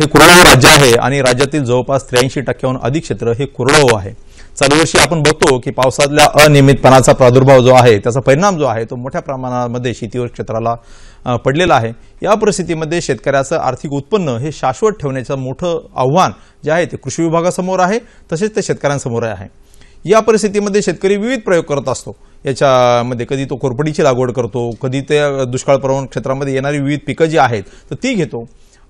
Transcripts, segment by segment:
हे कोरडवाहू राज्य आहे आणि राज्यातील जवळपास त्र्याऐंशी टक्क्याहून अधिक क्षेत्र हे कोरडवाहू आहे चालू वर्षी आपण बघतो की पावसातल्या अनियमितपणाचा प्रादुर्भाव जो आहे त्याचा परिणाम जो आहे तो मोठ्या प्रमाणामध्ये शेतीवर क्षेत्राला पडलेला आहे या परिस्थितीमध्ये शेतकऱ्याचं आर्थिक उत्पन्न हे शाश्वत ठेवण्याचं मोठं आव्हान जे आहे ते कृषी विभागासमोर आहे तसेच ते शेतकऱ्यांसमोर आहे या परिस्थितीमध्ये शेतकरी विविध प्रयोग करत असतो याच्यामध्ये कधी तो कोरपडीची लागवड करतो कधी ते दुष्काळ प्रवण क्षेत्रामध्ये येणारी विविध पिकं जी आहेत तर ती घेतो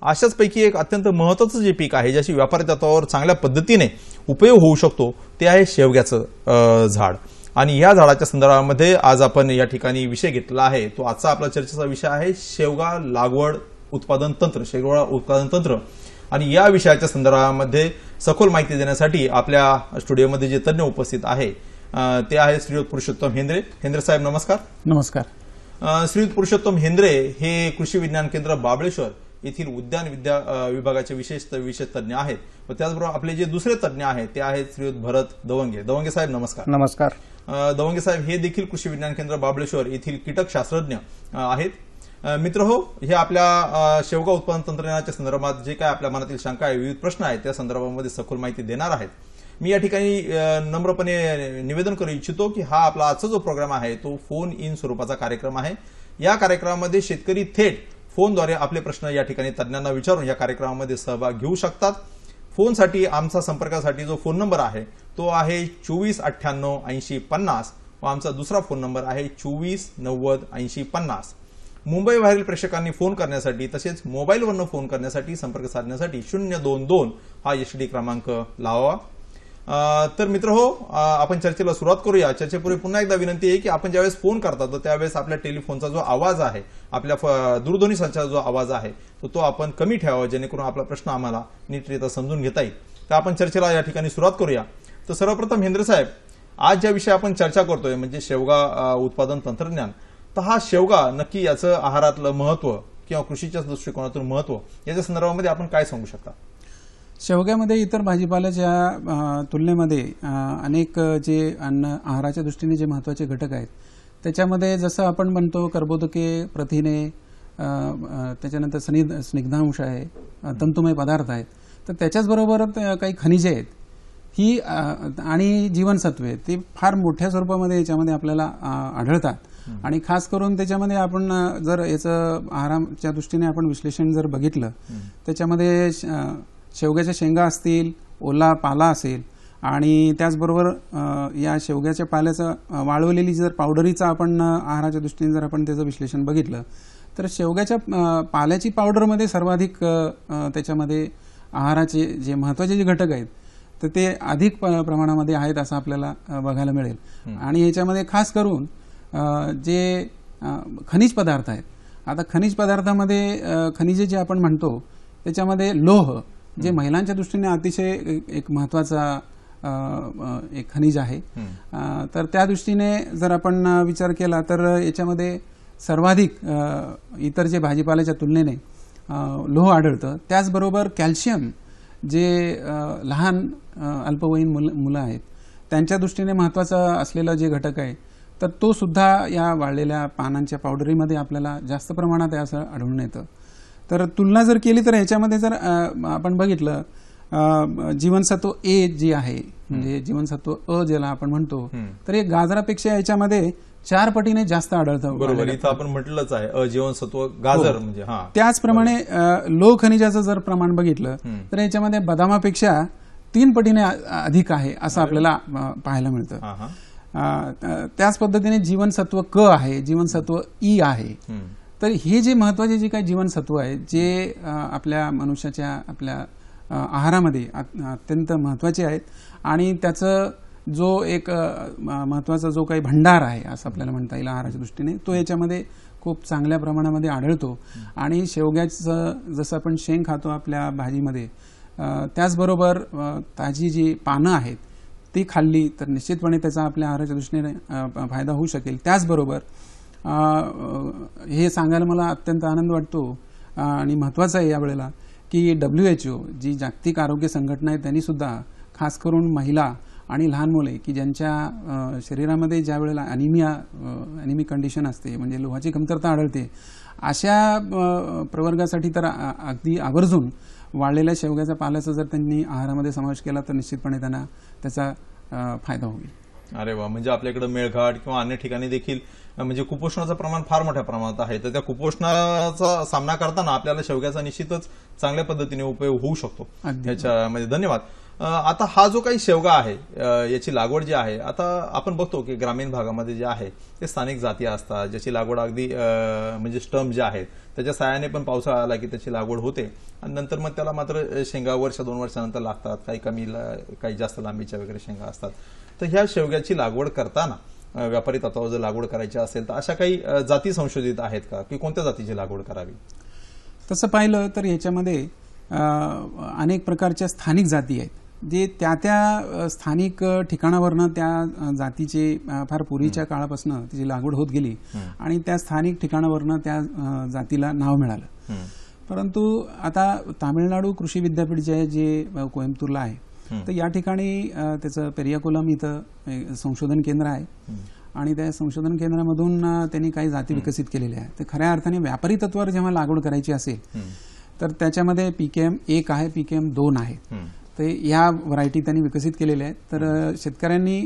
अशाच पैकी एक अत्यंत महत्त्वाचं जे पीक आहे ज्याची व्यापारी तत्वावर चांगल्या पद्धतीने उपयोग होऊ शकतो ते आहे शेवग्याचं झाड आणि या झाडाच्या संदर्भामध्ये आज आपण या ठिकाणी विषय घेतला आहे तो आजचा आपला चर्चेचा विषय आहे शेवगा लागवड उत्पादन तंत्र शेवगा उत्पादन तंत्र आणि या विषयाच्या संदर्भामध्ये सखोल माहिती देण्यासाठी आपल्या स्टुडिओमध्ये जे तज्ज्ञ उपस्थित आहे ते आहे श्रीयुत पुरुषोत्तम हेंद्रे हेंद्रे साहेब नमस्कार नमस्कार श्रीयुत पुरुषोत्तम हेंद्रे हे कृषी विज्ञान केंद्र बाबळेश्वर येथील उद्यान विद्या विभागाचे विशेष विशेष तज्ज्ञ आहेत व त्याचबरोबर आपले जे दुसरे तज्ज्ञ आहेत ते आहेत श्रीयुत भरत दवंगे दवंगे साहेब नमस्कार नमस्कार दवंगे साहेब हे देखील कृषी विज्ञान केंद्र बाबळेश्वर येथील कीटक शास्त्रज्ञ आहेत मित्र हो हे आपल्या शेवगा उत्पादन तंत्रज्ञानाच्या संदर्भात जे काय आपल्या मनातील शंका आहे विविध प्रश्न आहेत त्या संदर्भामध्ये सखोल माहिती देणार आहेत मी या ठिकाणी नम्रपणे निवेदन करू इच्छितो की हा आपला आजचा जो प्रोग्राम आहे तो फोन इन स्वरूपाचा कार्यक्रम आहे या कार्यक्रमामध्ये शेतकरी थेट फोनद्वारे आपले प्रश्न या ठिकाणी तज्ज्ञांना विचारून या कार्यक्रमामध्ये सहभाग घेऊ शकतात फोनसाठी आमचा संपर्कासाठी जो फोन नंबर आहे तो आहे चोवीस अठ्ठ्याण्णव ऐंशी पन्नास व आमचा दुसरा फोन नंबर आहे चोवीस नव्वद ऐंशी पन्नास मुंबईबाहेरील प्रेक्षकांनी फोन करण्यासाठी तसेच मोबाईलवरनं फोन करण्यासाठी संपर्क साधण्यासाठी शून्य दोन दोन हा डी क्रमांक लावा तर मित्र हो आपण चर्चेला सुरुवात करूया चर्चेपूर्वी पुन्हा एकदा विनंती आहे की आपण ज्यावेळेस फोन करता तर त्यावेळेस आपल्या टेलिफोनचा जो आवाज आहे आपल्या दूरध्वनी संचाचा जो आवाज आहे तो तो आपण कमी ठेवावा जेणेकरून आपला प्रश्न आम्हाला नीटरित्या समजून घेता येईल तर आपण चर्चेला या ठिकाणी सुरुवात करूया तर सर्वप्रथम हेंद्र साहेब आज ज्या विषयी आपण चर्चा करतोय म्हणजे शेवगा उत्पादन तंत्रज्ञान तर हा शेवगा नक्की याचं आहारातलं महत्व किंवा कृषीच्या दृष्टिकोनातून महत्व याच्या संदर्भामध्ये आपण काय सांगू शकता शेवग्यामध्ये इतर भाजीपाल्याच्या तुलनेमध्ये अनेक जे अन्न आहाराच्या दृष्टीने जे महत्त्वाचे घटक आहेत त्याच्यामध्ये जसं आपण म्हणतो कर्बोदके प्रथिने त्याच्यानंतर स्नि स्निग्धांश आहे तंतुमय पदार्थ आहेत तर त्याच्याचबरोबर काही खनिजे आहेत ही आणि जीवनसत्वे ते फार मोठ्या स्वरूपामध्ये याच्यामध्ये आपल्याला आढळतात आणि खास करून त्याच्यामध्ये आपण जर याचं आहाराच्या दृष्टीने आपण विश्लेषण जर बघितलं त्याच्यामध्ये शेवग्याच्या शेंगा असतील ओला पाला असेल आणि त्याचबरोबर या शेवग्याच्या पाल्याचं वाळवलेली जर पावडरीचं आपण आहाराच्या दृष्टीने जर आपण त्याचं विश्लेषण बघितलं तर शेवग्याच्या पाल्याची पावडरमध्ये सर्वाधिक त्याच्यामध्ये आहाराचे जे महत्त्वाचे जे घटक आहेत तर ते अधिक प्रमाणामध्ये आहेत असं आपल्याला बघायला मिळेल आणि याच्यामध्ये खास करून जे खनिज पदार्थ आहेत आता खनिज पदार्थामध्ये खनिजे जे आपण म्हणतो त्याच्यामध्ये लोह जे महिलांच्या दृष्टीने अतिशय एक महत्वाचा एक खनिज आहे तर त्या दृष्टीने जर आपण विचार केला तर याच्यामध्ये सर्वाधिक इतर जे भाजीपाल्याच्या तुलनेने लोह आढळतं त्याचबरोबर कॅल्शियम जे लहान अल्पवयीन मुलं मुलं आहेत त्यांच्या दृष्टीने महत्त्वाचा असलेला जे घटक आहे तर तो सुद्धा या वाळलेल्या पानांच्या पावडरीमध्ये आपल्याला जास्त प्रमाणात असं आढळून येतं तर तुलना जर केली तर याच्यामध्ये जर आपण बघितलं जीवनसत्व ए जी आहे म्हणजे जीवनसत्व अ ज्याला आपण म्हणतो तर हे गाजरापेक्षा याच्यामध्ये चार पटीने जास्त आढळतं बरोबर इथं आपण म्हटलंच आहे अजीवनसत्व गाजर हो. म्हणजे त्याचप्रमाणे लो खनिजाचं जर प्रमाण बघितलं तर याच्यामध्ये बदामापेक्षा तीन पटीने अधिक आहे असं आपल्याला पाहायला मिळतं त्याच पद्धतीने जीवनसत्व क आहे जीवनसत्व ई आहे तर हे जे महत्त्वाचे जे काही जीवनसत्व आहे जे आपल्या मनुष्याच्या आपल्या आहारामध्ये अत्यंत महत्त्वाचे आहेत आणि त्याचं जो एक महत्त्वाचा जो काही भंडार आहे असं आपल्याला म्हणता येईल आहाराच्या दृष्टीने तो याच्यामध्ये खूप चांगल्या प्रमाणामध्ये आढळतो आणि शेवग्याचं जसं आपण शेंग खातो आपल्या भाजीमध्ये त्याचबरोबर ताजी जी पानं आहेत ती खाल्ली तर निश्चितपणे त्याचा आपल्या आहाराच्या दृष्टीने फायदा होऊ शकेल त्याचबरोबर हे सांगायला मला अत्यंत आनंद वाटतो आणि महत्त्वाचं आहे यावेळेला की डब्ल्यू एच ओ जी जागतिक आरोग्य संघटना आहे त्यांनीसुद्धा खास करून महिला आणि लहान मुले की ज्यांच्या शरीरामध्ये ज्या वेळेला अनिमिया अनिमिक कंडिशन असते म्हणजे लोहाची कमतरता आढळते अशा प्रवर्गासाठी तर अगदी आवर्जून वाढलेल्या शेवग्याच्या पाल्याचा जर त्यांनी आहारामध्ये समावेश केला तर निश्चितपणे त्यांना त्याचा फायदा होईल अरे वा म्हणजे आपल्याकडे मेळघाट किंवा अन्य ठिकाणी देखील म्हणजे कुपोषणाचं प्रमाण फार मोठ्या प्रमाणात आहे तर त्या कुपोषणाचा सामना करताना आपल्याला शेवग्याचा निश्चितच चांगल्या पद्धतीने उपयोग होऊ शकतो त्याच्यामध्ये म्हणजे धन्यवाद आता हा जो काही शेवगा आहे याची लागवड जी आहे आता आपण बघतो की ग्रामीण भागामध्ये जे आहे ते स्थानिक जाती असतात ज्याची लागवड अगदी म्हणजे स्टम जे आहेत त्याच्या साहाय्याने पण पावसाळा आला की त्याची लागवड होते आणि नंतर मग त्याला मात्र शेंगा वर्ष दोन वर्षानंतर लागतात काही कमी काही जास्त लांबीच्या वगैरे शेंगा असतात तर ह्या शेवग्याची लागवड करताना व्यापारी तत्वावर जर लागवड करायची असेल तर अशा काही जाती संशोधित आहेत का की कोणत्या जातीची लागवड करावी तसं पाहिलं तर याच्यामध्ये अनेक प्रकारच्या स्थानिक जाती आहेत जे त्या त्या स्थानिक ठिकाणावरनं त्या जातीचे फार पूर्वीच्या काळापासून तिची लागवड होत गेली आणि त्या स्थानिक ठिकाणावरनं त्या जातीला नाव मिळालं परंतु आता तामिळनाडू कृषी विद्यापीठ जे कोयंबतूरला आहे तर या ठिकाणी त्याचं पेरियाकुलम इथं संशोधन केंद्र आहे आणि त्या संशोधन केंद्रामधून त्यांनी काही जाती विकसित केलेल्या आहेत तर खऱ्या अर्थाने व्यापारी तत्वावर जेव्हा लागवड करायची असेल तर त्याच्यामध्ये पीकेएम एक आहे पीकेएम दोन आहे तर या व्हरायटी त्यांनी विकसित केलेल्या आहेत तर शेतकऱ्यांनी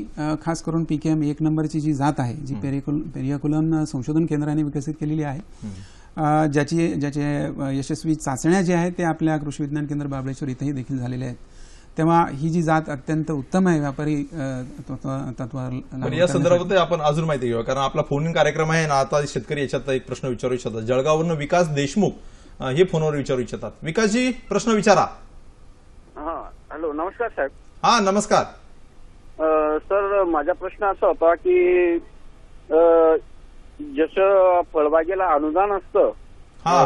खास करून पीकेएम एक नंबरची जी जात आहे जी पेरियाकुल पेरियाकुलम संशोधन केंद्राने विकसित केलेली आहे ज्याची ज्याचे यशस्वी चाचण्या ज्या आहेत ते आपल्या कृषी विज्ञान केंद्र बाबळेश्वर इथंही देखील झालेल्या आहेत तेव्हा ही जी जात अत्यंत उत्तम आहे व्यापारी या संदर्भात आपण अजून माहिती घेऊ कारण आपला फोन कार्यक्रम आहे ना आता शेतकरी याच्यात एक प्रश्न विचारू इच्छितात जळगाववरून विकास देशमुख हे फोनवर विचारू इच्छितात विकासजी प्रश्न विचारा हा हॅलो नमस्कार साहेब हा नमस्कार सर माझा प्रश्न असा होता की जसं फळबागेला अनुदान असतं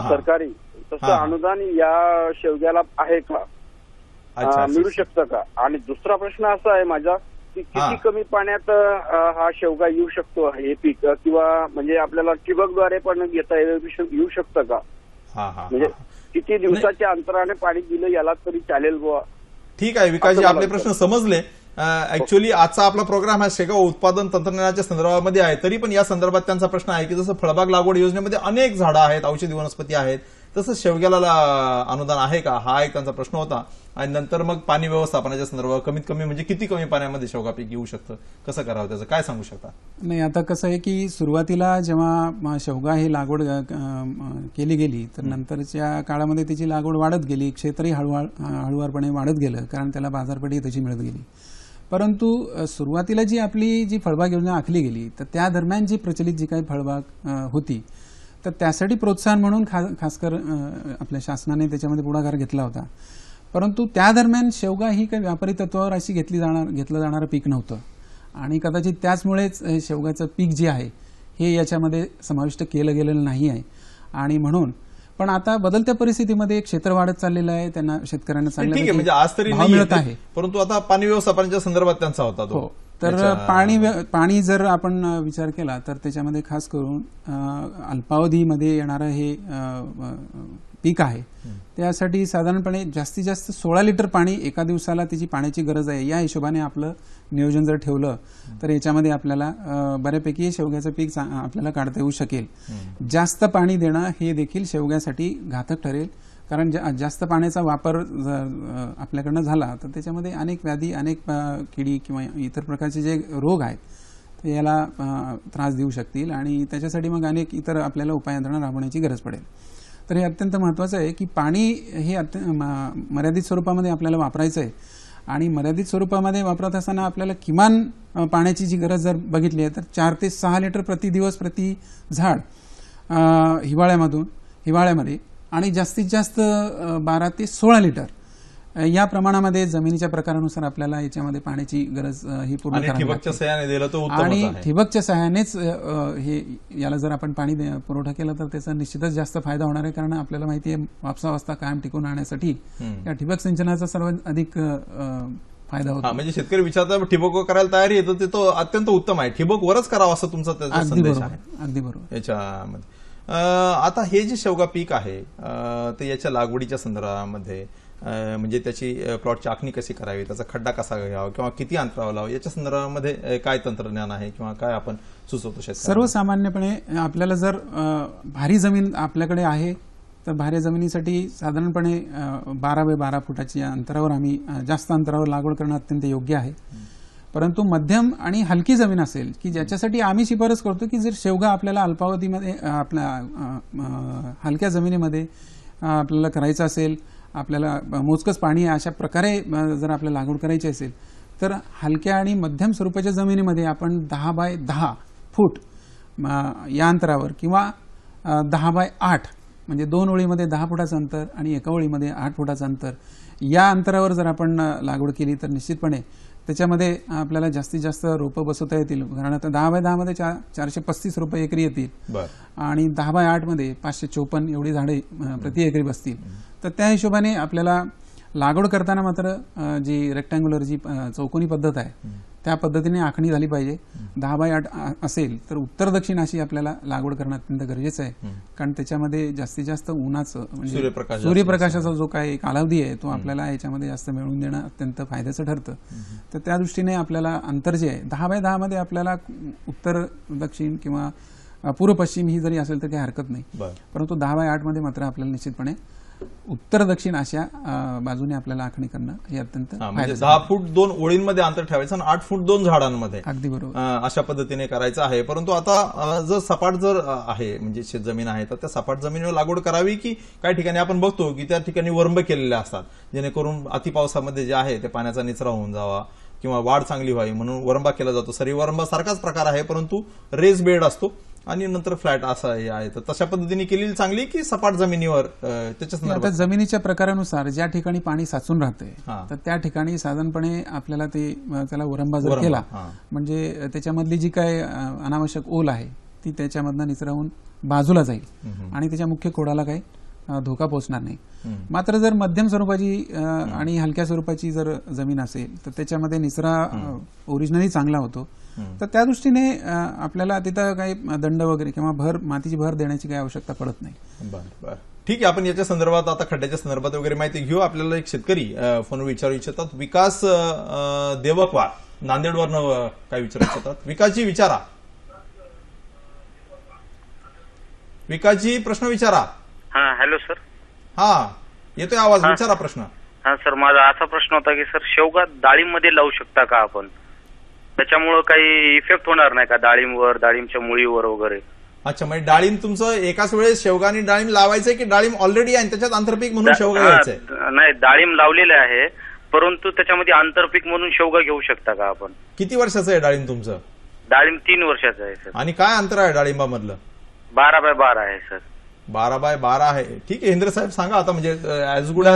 सरकारी तसं अनुदान या शेवग्याला आहे का मिळू शकतं का आणि दुसरा प्रश्न असा आहे माझा की किती कमी पाण्यात हा शेवगा येऊ शकतो हे पीक किंवा म्हणजे आपल्याला ठिबकद्वारे पण घेता येऊ शकतं का म्हणजे किती दिवसाच्या अंतराने पाणी दिलं याला तरी चालेल बुवा ठीक आहे विकासजी आपले प्रश्न समजले ऍक्च्युली आजचा आपला प्रोग्राम हा शेगाव उत्पादन तंत्रज्ञानाच्या संदर्भामध्ये आहे तरी पण या संदर्भात त्यांचा प्रश्न आहे की जसं फळबाग लागवड योजनेमध्ये अनेक झाडं आहेत औषधी वनस्पती आहेत तसंच शेवग्याला अनुदान आहे का हा एक त्यांचा प्रश्न होता आणि नंतर मग पाणी व्यवस्थापनाच्या संदर्भात कमीत कमी म्हणजे किती कमी पाण्यामध्ये शेवगा पीक येऊ शकतं कसं करावं त्याचं काय सांगू शकता नाही आता कसं आहे की सुरुवातीला जेव्हा शेवगा ही लागवड केली गेली तर नंतरच्या काळामध्ये त्याची लागवड वाढत गेली क्षेत्रही हळूहळू हळूवारपणे वाढत गेलं कारण त्याला बाजारपेठही त्याची मिळत गेली परंतु सुरुवातीला जी आपली जी फळबाग योजना आखली गेली तर त्या दरम्यान जी प्रचलित जी काही फळबाग होती तर त्यासाठी प्रोत्साहन म्हणून खा खासकर आपल्या शासनाने त्याच्यामध्ये पुढाकार घेतला होता परंतु त्या दरम्यान शेवगा ही काही व्यापारी तत्वावर अशी घेतली जाणार घेतलं जाणारं पीक नव्हतं आणि कदाचित त्याचमुळेच शेवगाचं पीक जे आहे हे याच्यामध्ये समाविष्ट केलं गेलेलं नाही आहे आणि म्हणून पण आता बदलत्या परिस्थितीमध्ये एक क्षेत्र वाढत चाललेलं आहे त्यांना शेतकऱ्यांना चांगलं म्हणजे आज तरी मिळत आहे परंतु आता पाणी व्यवस्थापनाच्या संदर्भात त्यांचा होता तो हो. तर पाणी पाणी जर आपण विचार केला तर त्याच्यामध्ये खास करून अल्पावधीमध्ये येणारं हे पीक आहे त्यासाठी साधारणपणे जास्तीत जास्त सोळा लिटर पाणी एका दिवसाला त्याची पाण्याची गरज आहे या हिशोबाने आपलं नियोजन जर ठेवलं तर याच्यामध्ये आपल्याला बऱ्यापैकी शेवग्याचं पीक आपल्याला काढता येऊ शकेल जास्त पाणी देणं हे देखील शेवग्यासाठी घातक ठरेल कारण जा जास्त पाण्याचा वापर जर आपल्याकडनं झाला तर त्याच्यामध्ये अनेक व्याधी अनेक किडी किंवा इतर प्रकारचे जे रोग आहेत ते याला त्रास देऊ शकतील आणि त्याच्यासाठी मग अनेक इतर आपल्याला उपाययंत्रणा राबवण्याची गरज पडेल तर हे अत्यंत महत्त्वाचं आहे की पाणी हे म मर्यादित स्वरूपामध्ये आपल्याला वापरायचं आहे आणि मर्यादित स्वरूपामध्ये वापरत असताना आपल्याला किमान पाण्याची जी गरज जर बघितली आहे तर चार ते सहा लिटर प्रति दिवस प्रति झाड हिवाळ्यामधून हिवाळ्यामध्ये आणि जास्तीत जास्त बारा ते सोळा लिटर या प्रमाणामध्ये जमिनीच्या प्रकारानुसार आपल्याला याच्यामध्ये पाण्याची गरज ही पूर्ण आणि ठिबकच्या सहाय्यानेच हे याला जर आपण पाणी पुरवठा केला तर त्याचा निश्चितच जास्त फायदा होणार आहे कारण आपल्याला माहिती आहे वाजता कायम टिकून राहण्यासाठी या ठिबक सिंचनाचा सर्वात अधिक फायदा होतो म्हणजे शेतकरी विचारतात ठिबक करायला तयारी येतो ते तो अत्यंत उत्तम आहे ठिबक वरच करावा असं तुमचा अगदी बरोबर याच्यामध्ये आता हे जे शेवगा पीक आहे ते याच्या लागवडीच्या संदर्भामध्ये म्हणजे त्याची प्लॉट चाकणी कशी करावी त्याचा खड्डा कसा घ्यावा किंवा किती अंतरावर लावा याच्या संदर्भामध्ये काय तंत्रज्ञान आहे किंवा काय आपण सुचवतो सर्वसामान्यपणे आपल्याला जर भारी जमीन आपल्याकडे आहे तर भारी जमिनीसाठी साधारणपणे बारा बाय बारा फुटाच्या अंतरावर आम्ही जास्त अंतरावर लागवड करणं अत्यंत योग्य आहे परंतु मध्यम आणि हलकी जमीन असेल की ज्याच्यासाठी आम्ही शिफारस करतो की जर शेवगा आपल्याला अल्पावधीमध्ये आपल्या हलक्या जमिनीमध्ये आपल्याला करायचं असेल आपल्याला मोजकंच पाणी अशा प्रकारे जर आपल्याला लागवड करायची असेल तर हलक्या आणि मध्यम स्वरूपाच्या जमिनीमध्ये आपण दहा बाय दहा फूट या अंतरावर किंवा दहा बाय आठ म्हणजे दोन ओळीमध्ये दहा फुटाचं अंतर आणि एका ओळीमध्ये आठ फुटाचं अंतर या अंतरावर जर आपण लागवड केली तर निश्चितपणे त्याच्यामध्ये आपल्याला जास्तीत जास्त रोपं बसवता येतील आता दहा बाय दहामध्ये चार चारशे पस्तीस रोपं एकरी येतील आणि दहा बाय आठमध्ये पाचशे चोपन्न एवढी झाडे प्रति एकरी बसतील तर त्या हिशोबाने आपल्याला लागवड करताना मात्र जी रेक्टँग्युलर जी चौकोनी पद्धत आहे त्या पद्धतीने आखणी झाली पाहिजे दहा बाय आठ असेल तर उत्तर दक्षिण अशी आपल्याला लागवड करणं अत्यंत गरजेचं आहे कारण त्याच्यामध्ये जास्तीत जास्त उन्हाचं म्हणजे सूर्यप्रकाशाचा जो काही कालावधी आहे तो आपल्याला याच्यामध्ये जास्त मिळवून देणं अत्यंत फायद्याचं ठरतं तर त्या दृष्टीने आपल्याला अंतर जे आहे दहा बाय दहामध्ये आपल्याला उत्तर दक्षिण किंवा पूर्व पश्चिम ही जरी असेल तर काही हरकत नाही परंतु दहा बाय आठमध्ये मात्र आपल्याला निश्चितपणे उत्तर दक्षिण अशा बाजूने आपल्याला आखणी करणं हे अत्यंत म्हणजे दहा फूट दोन ओळींमध्ये अंतर ठेवायचं आणि आठ फूट दोन झाडांमध्ये अगदी बरोबर अशा पद्धतीने करायचं आहे परंतु आता जर सपाट जर आहे म्हणजे शेतजमीन आहे तर त्या सपाट जमिनीवर लागवड करावी की काही ठिकाणी आपण बघतो की त्या ठिकाणी वरंब केलेले असतात जेणेकरून अतिपावसामध्ये जे आहे ते पाण्याचा निचरा होऊन जावा किंवा वाढ चांगली व्हावी म्हणून वरंबा केला जातो सरी वरंबा सारखाच प्रकार आहे परंतु रेस बेड असतो आणि नंतर फ्लॅट असा आहे तर तशा पद्धतीने केलेली चांगली की सपाट जमिनीवर त्याच्या जमिनीच्या प्रकारानुसार ज्या ठिकाणी पाणी साचून राहते तर त्या ठिकाणी साधारणपणे आपल्याला ते त्याला उरंबा जर केला म्हणजे त्याच्यामधली जी काय अनावश्यक ओल आहे ती त्याच्यामधनं निचरावून बाजूला जाईल आणि त्याच्या मुख्य कोडाला काही धोका पोहोचणार नाही मात्र जर मध्यम स्वरूपाची आणि हलक्या स्वरूपाची जर जमीन असेल तर त्याच्यामध्ये निचरा ओरिजिनली चांगला होतो तर त्या दृष्टीने आपल्याला तिथं काही दंड वगैरे किंवा भर मातीची भर देण्याची काही आवश्यकता पडत नाही बरं ठीक आहे आपण याच्या संदर्भात आता खड्ड्याच्या संदर्भात वगैरे माहिती घेऊ आपल्याला एक शेतकरी फोन विचारू इच्छितात विकास देवकवार नांदेडवरनं काय विचारू इच्छितात विकासजी विचारा विकासजी प्रश्न विचारा हा हॅलो सर हा येतोय आवाज विचारा प्रश्न हा सर माझा असा प्रश्न होता की सर शेवगा डाळीमध्ये लावू शकता का आपण त्याच्यामुळं काही इफेक्ट होणार नाही का डाळींवर डाळींच्या मुळीवर वगैरे अच्छा म्हणजे डाळिंब तुमचं एकाच वेळेस शेवगानी डाळिंब लावायचंय की डाळिंब ऑलरेडी आहे आणि त्याच्यात आंतरपीक म्हणून शेवगा नाही डाळिंब लावलेले आहे परंतु त्याच्यामध्ये आंतरपीक म्हणून शेवगा घेऊ शकता का आपण किती वर्षाचं आहे डाळिंब तुमचं डाळिंब तीन वर्षाचं आहे सर आणि काय अंतर आहे डाळिंबामधलं बारा बाय बारा आहे सर बारा बाय बारा आहे ठीक आहे इंद्र साहेब सांगा आता म्हणजे ऍज गुड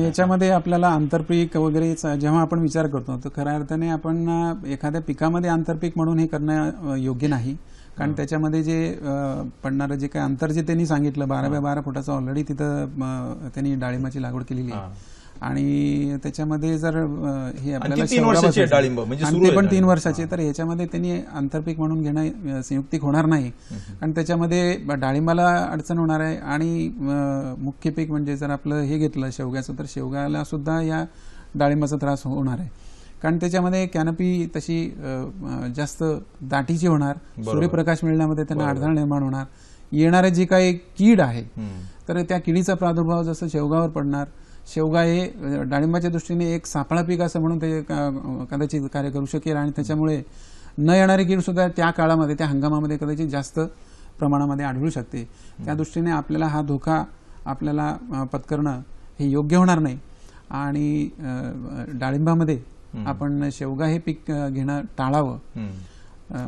याच्यामध्ये आपल्याला आंतरपीक वगैरे जेव्हा आपण विचार करतो तर खऱ्या अर्थाने आपण एखाद्या पिकामध्ये आंतरपीक म्हणून हे करणं योग्य नाही कारण त्याच्यामध्ये जे पडणारं जे काही अंतर जे त्यांनी सांगितलं बारा बाय बारा फुटाचं ऑलरेडी तिथं त्यांनी डाळिंबाची लागवड केलेली आहे आणि त्याच्यामध्ये जर हे आपल्याला म्हणजे पण तीन वर्षाचे तर ह्याच्यामध्ये त्यांनी आंतरपीक म्हणून घेणं संयुक्तिक होणार नाही कारण त्याच्यामध्ये डाळिंबाला अडचण होणार आहे आणि मुख्य पीक म्हणजे जर आपलं हे घेतलं शेवग्याचं तर शेवग्याला सुद्धा या डाळिंबाचा त्रास हो-, होणार आहे कारण त्याच्यामध्ये कॅनपी तशी जास्त दाटीची होणार सूर्यप्रकाश मिळण्यामध्ये त्यांना अडथळा निर्माण होणार येणारे जे काही कीड आहे तर त्या किडीचा प्रादुर्भाव जसं शेवगावर पडणार शेवगा हे डाळिंबाच्या दृष्टीने एक सापळा पीक असं म्हणून ते कदाचित कार्य करू शकेल आणि त्याच्यामुळे न येणारी कीड सुद्धा त्या काळामध्ये त्या हंगामामध्ये कदाचित जास्त प्रमाणामध्ये आढळू शकते त्या दृष्टीने आपल्याला हा धोका आपल्याला पत्करणं हे योग्य होणार नाही आणि डाळिंबामध्ये आपण शेवगा हे पीक घेणं टाळावं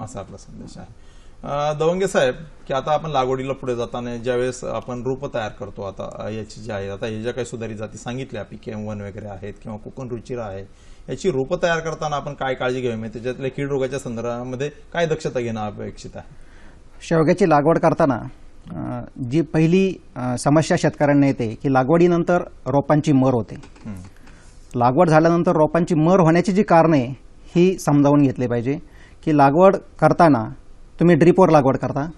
असा आपला संदेश आहे दवंगे साहेब की आता आपण लागवडीला पुढे जाताना ज्यावेळेस आपण रोपं तयार करतो आता याची जी आहे आता हे ज्या काही सुधारित जाती सांगितल्या पी एम वन वगैरे आहेत किंवा कोकण रुचिरा आहे याची रोपं तयार करताना आपण काय काळजी घ्यावी म्हणजे त्याच्यातल्या कीड रोगाच्या संदर्भामध्ये काय दक्षता घेणं अपेक्षित आहे शेवग्याची लागवड करताना जी पहिली समस्या शेतकऱ्यांना येते की लागवडीनंतर रोपांची मर होते लागवड झाल्यानंतर रोपांची मर होण्याची जी कारणे ही समजावून घेतली पाहिजे की लागवड करताना तुम्ही ड्रीपवर लागवड करता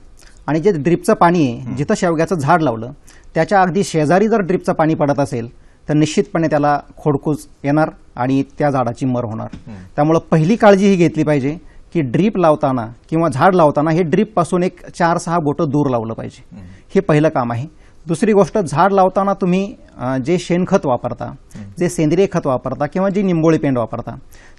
आणि जे ड्रीपचं पाणी आहे जिथं शेवग्याचं झाड लावलं त्याच्या अगदी शेजारी जर ड्रीपचं पाणी पडत असेल तर निश्चितपणे त्याला खोडकूज येणार आणि त्या झाडाची मर होणार त्यामुळं पहिली काळजी ही घेतली पाहिजे की ड्रीप लावताना किंवा झाड लावताना हे ड्रीपपासून एक चार सहा बोटं दूर लावलं पाहिजे हे पहिलं काम आहे दुसरी गोष्ट झाड लावताना तुम्ही जे शेणखत वापरता जे सेंद्रिय खत वापरता किंवा जे निंबोळी पेंड वापरता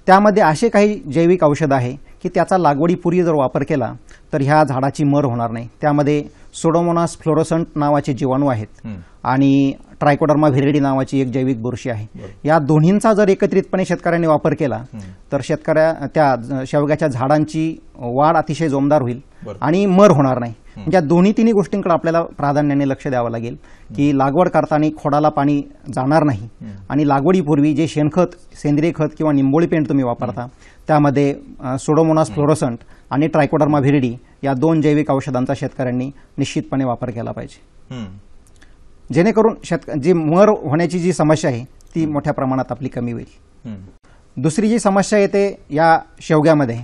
त्यामध्ये असे काही जैविक औषध आहे की त्याचा लागवडीपूर्वी जर वापर केला तर ह्या झाडाची मर होणार नाही त्यामध्ये सोडोमोनास फ्लोरोसंट नावाचे जीवाणू आहेत आणि ट्रायकोडर्मा व्हिरेडी नावाची एक जैविक बुरशी आहे या दोन्हींचा जर एकत्रितपणे शेतकऱ्यांनी वापर केला तर शेतकऱ्या त्या शेवग्याच्या झाडांची वाढ अतिशय जोमदार होईल आणि मर होणार नाही या दोन्ही तिन्ही गोष्टींकडे आपल्याला प्राधान्याने लक्ष द्यावं लागेल की लागवड करताना खोडाला पाणी जाणार नाही आणि लागवडीपूर्वी जे शेणखत सेंद्रिय खत किंवा निंबोळी पेंट तुम्ही वापरता त्यामध्ये सोडोमोनास फ्लोरोसंट आणि ट्रायकोडर्मा व्हिरिडी या दोन जैविक औषधांचा शेतकऱ्यांनी निश्चितपणे वापर केला पाहिजे जेणेकरून शेतक जी मर होण्याची जी समस्या आहे ती मोठ्या प्रमाणात आपली कमी होईल दुसरी जी समस्या येते या शेवग्यामध्ये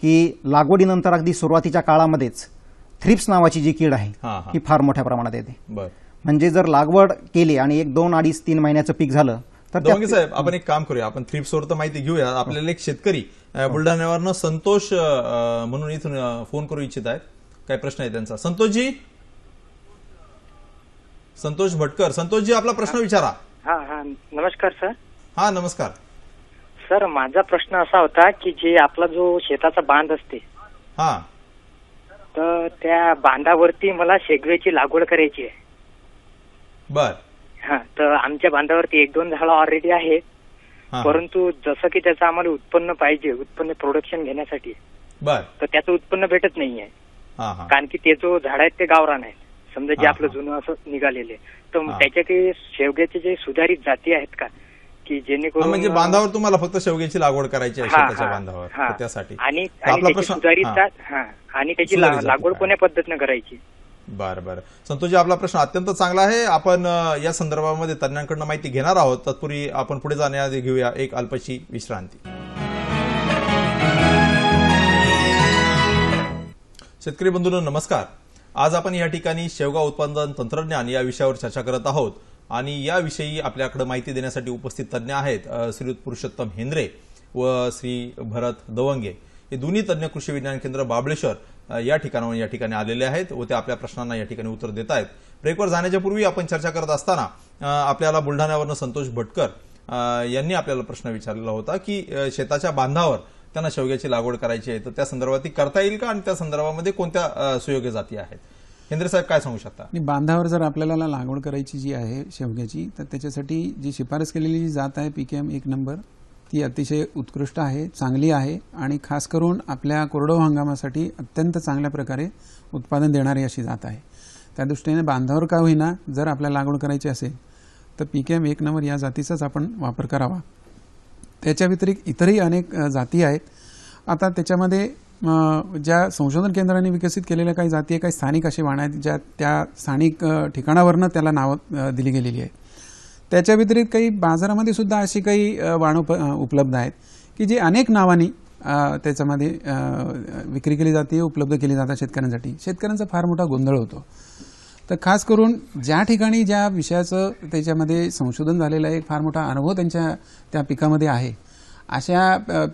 की लागवडीनंतर अगदी सुरुवातीच्या काळामध्येच थ्रिप्स नावाची जी कीड आहे ही फार मोठ्या प्रमाणात येते म्हणजे जर लागवड केली आणि एक दोन अडीच तीन महिन्याचं पीक झालं तर साहेब आपण एक काम करूया आपण थ्रिप्सवर तर माहिती घेऊया आपल्याला एक शेतकरी बुलढाण्यावर संतोष म्हणून इथून फोन करू इच्छित आहेत काही प्रश्न आहे त्यांचा संतोषजी संतोष भटकर संतोषजी आपला प्रश्न विचारा हा हा नमस्कार सर हा नमस्कार सर माझा प्रश्न असा होता की जे आपला जो शेताचा बांध असते हा तर त्या बांधावरती मला शेगवेची लागवड करायची आहे बर हा तर आमच्या बांधावरती एक दोन झाडं ऑलरेडी आहेत परंतु जसं की त्याचं आम्हाला उत्पन्न पाहिजे उत्पन्न प्रोडक्शन घेण्यासाठी बर तर त्याचं उत्पन्न भेटत नाहीये हा कारण की ते जो झाड आहेत ते गावरान आहेत समजा जे आपलं जुनं असं निघालेले तर त्याच्या ते शेवग्याचे जे सुधारित जाती आहेत का की जेणेकरून म्हणजे बांधावर तुम्हाला फक्त शेवग्याची लागवड करायची बांधावर त्यासाठी आणि आपला प्रश्न- आणि त्याची लागवड कोण्या करायची बरं बरं संतोषजी आपला प्रश्न अत्यंत चांगला आहे आपण या संदर्भामध्ये तज्ञांकडून माहिती घेणार आहोत तत्पूर्वी आपण पुढे जाण्याआधी घेऊया एक अल्पशी विश्रांती शेतकरी बंधूंनो नमस्कार आज आपण या ठिकाणी शेवगा उत्पादन तंत्रज्ञान या विषयावर चर्चा करत आहोत आणि याविषयी आपल्याकडे माहिती देण्यासाठी उपस्थित तज्ज्ञ आहेत श्री पुरुषोत्तम हेंद्रे व श्री भरत दवंगे हे दोन्ही तज्ज्ञ कृषी विज्ञान केंद्र बाबळेश्वर या ठिकाणावर या ठिकाणी आलेले आहेत व ते आपल्या प्रश्नांना या ठिकाणी उत्तर देत आहेत ब्रेकवर जाण्याच्या पूर्वी आपण चर्चा करत असताना आपल्याला बुलढाण्यावरनं संतोष भटकर यांनी आपल्याला प्रश्न विचारलेला होता की शेताच्या बांधावर त्यांना शेवग्याची लागवड करायची आहे तर त्या संदर्भात ती करता येईल का आणि त्या संदर्भामध्ये कोणत्या सुयोग्य जाती आहेत केंद्र साहेब काय सांगू शकता बांधावर जर आपल्याला लागवड करायची जी आहे शेवग्याची तर त्याच्यासाठी जी शिफारस केलेली जी जात आहे पीकेएम एक नंबर ती अतिशय उत्कृष्ट आहे चांगली आहे आणि खास करून आपल्या कोरडव हंगामासाठी अत्यंत चांगल्या प्रकारे उत्पादन देणारी अशी जात आहे त्या दृष्टीने बांधावर का होईना जर आपल्याला लागवड करायची असेल तर पीकेएम एक नंबर या जातीचाच आपण वापर करावा त्याच्या व्यतिरिक्त इतरही अनेक जाती आहेत आता त्याच्यामध्ये ज्या संशोधन केंद्राने विकसित केलेल्या काही जाती काही स्थानिक असे वाण आहेत ज्या त्या स्थानिक ठिकाणावरनं त्याला नावं दिली गेलेली आहे त्याच्या व्यतिरिक्त काही बाजारामध्ये सुद्धा अशी काही वाण उपलब्ध आहेत की जी अनेक नावांनी त्याच्यामध्ये विक्री केली जाते उपलब्ध केली जातात शेतकऱ्यांसाठी शेतकऱ्यांचा फार मोठा गोंधळ होतो तर खास करून ज्या ठिकाणी ज्या विषयाचं त्याच्यामध्ये संशोधन झालेलं आहे फार मोठा अनुभव त्यांच्या त्या पिकामध्ये आहे अशा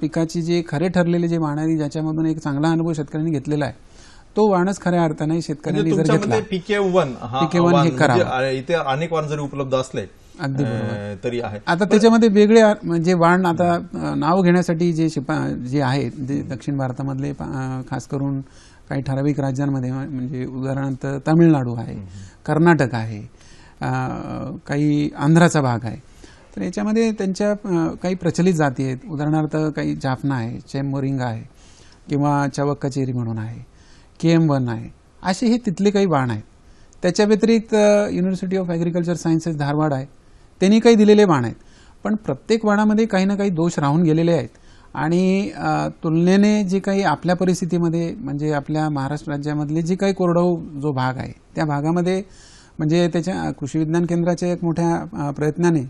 पिकाची जे खरे ठरलेले जे वाण आहे ज्याच्यामधून एक चांगला अनुभव शेतकऱ्यांनी घेतलेला आहे तो वाणच खऱ्या अर्थाने शेतकऱ्यांनी म्हणजे जर घेतला पिके वन पिके वन हे म्हणजे करा इथे अनेक वाण जरी उपलब्ध असले अगदी तरी आहे आता त्याच्यामध्ये वेगळे म्हणजे वाण आता नाव घेण्यासाठी जे शिपा जे आहेत जे दक्षिण भारतामधले खास करून काही ठराविक राज्यांमध्ये म्हणजे उदाहरणार्थ तामिळनाडू आहे कर्नाटक आहे काही आंध्राचा भाग आहे तर याच्यामध्ये त्यांच्या काही प्रचलित जाती आहेत उदाहरणार्थ काही जाफना आहे चेंबोरिंगा आहे किंवा चवक कचेरी म्हणून आहे के एम वन आहे असे हे तिथले काही बाण आहेत त्याच्या व्यतिरिक्त university of agriculture sciences Dharwad आहे त्यांनी काही दिलेले बाण आहेत पण प्रत्येक बाणामध्ये काही ना काही दोष राहून गेलेले आहेत आणि तुलनेने जे काही आपल्या परिस्थितीमध्ये म्हणजे आपल्या महाराष्ट्र राज्यामधले जे काही कोरडाऊ जो भाग आहे त्या भागामध्ये म्हणजे त्याच्या कृषी विज्ञान केंद्राच्या एक मोठ्या प्रयत्नाने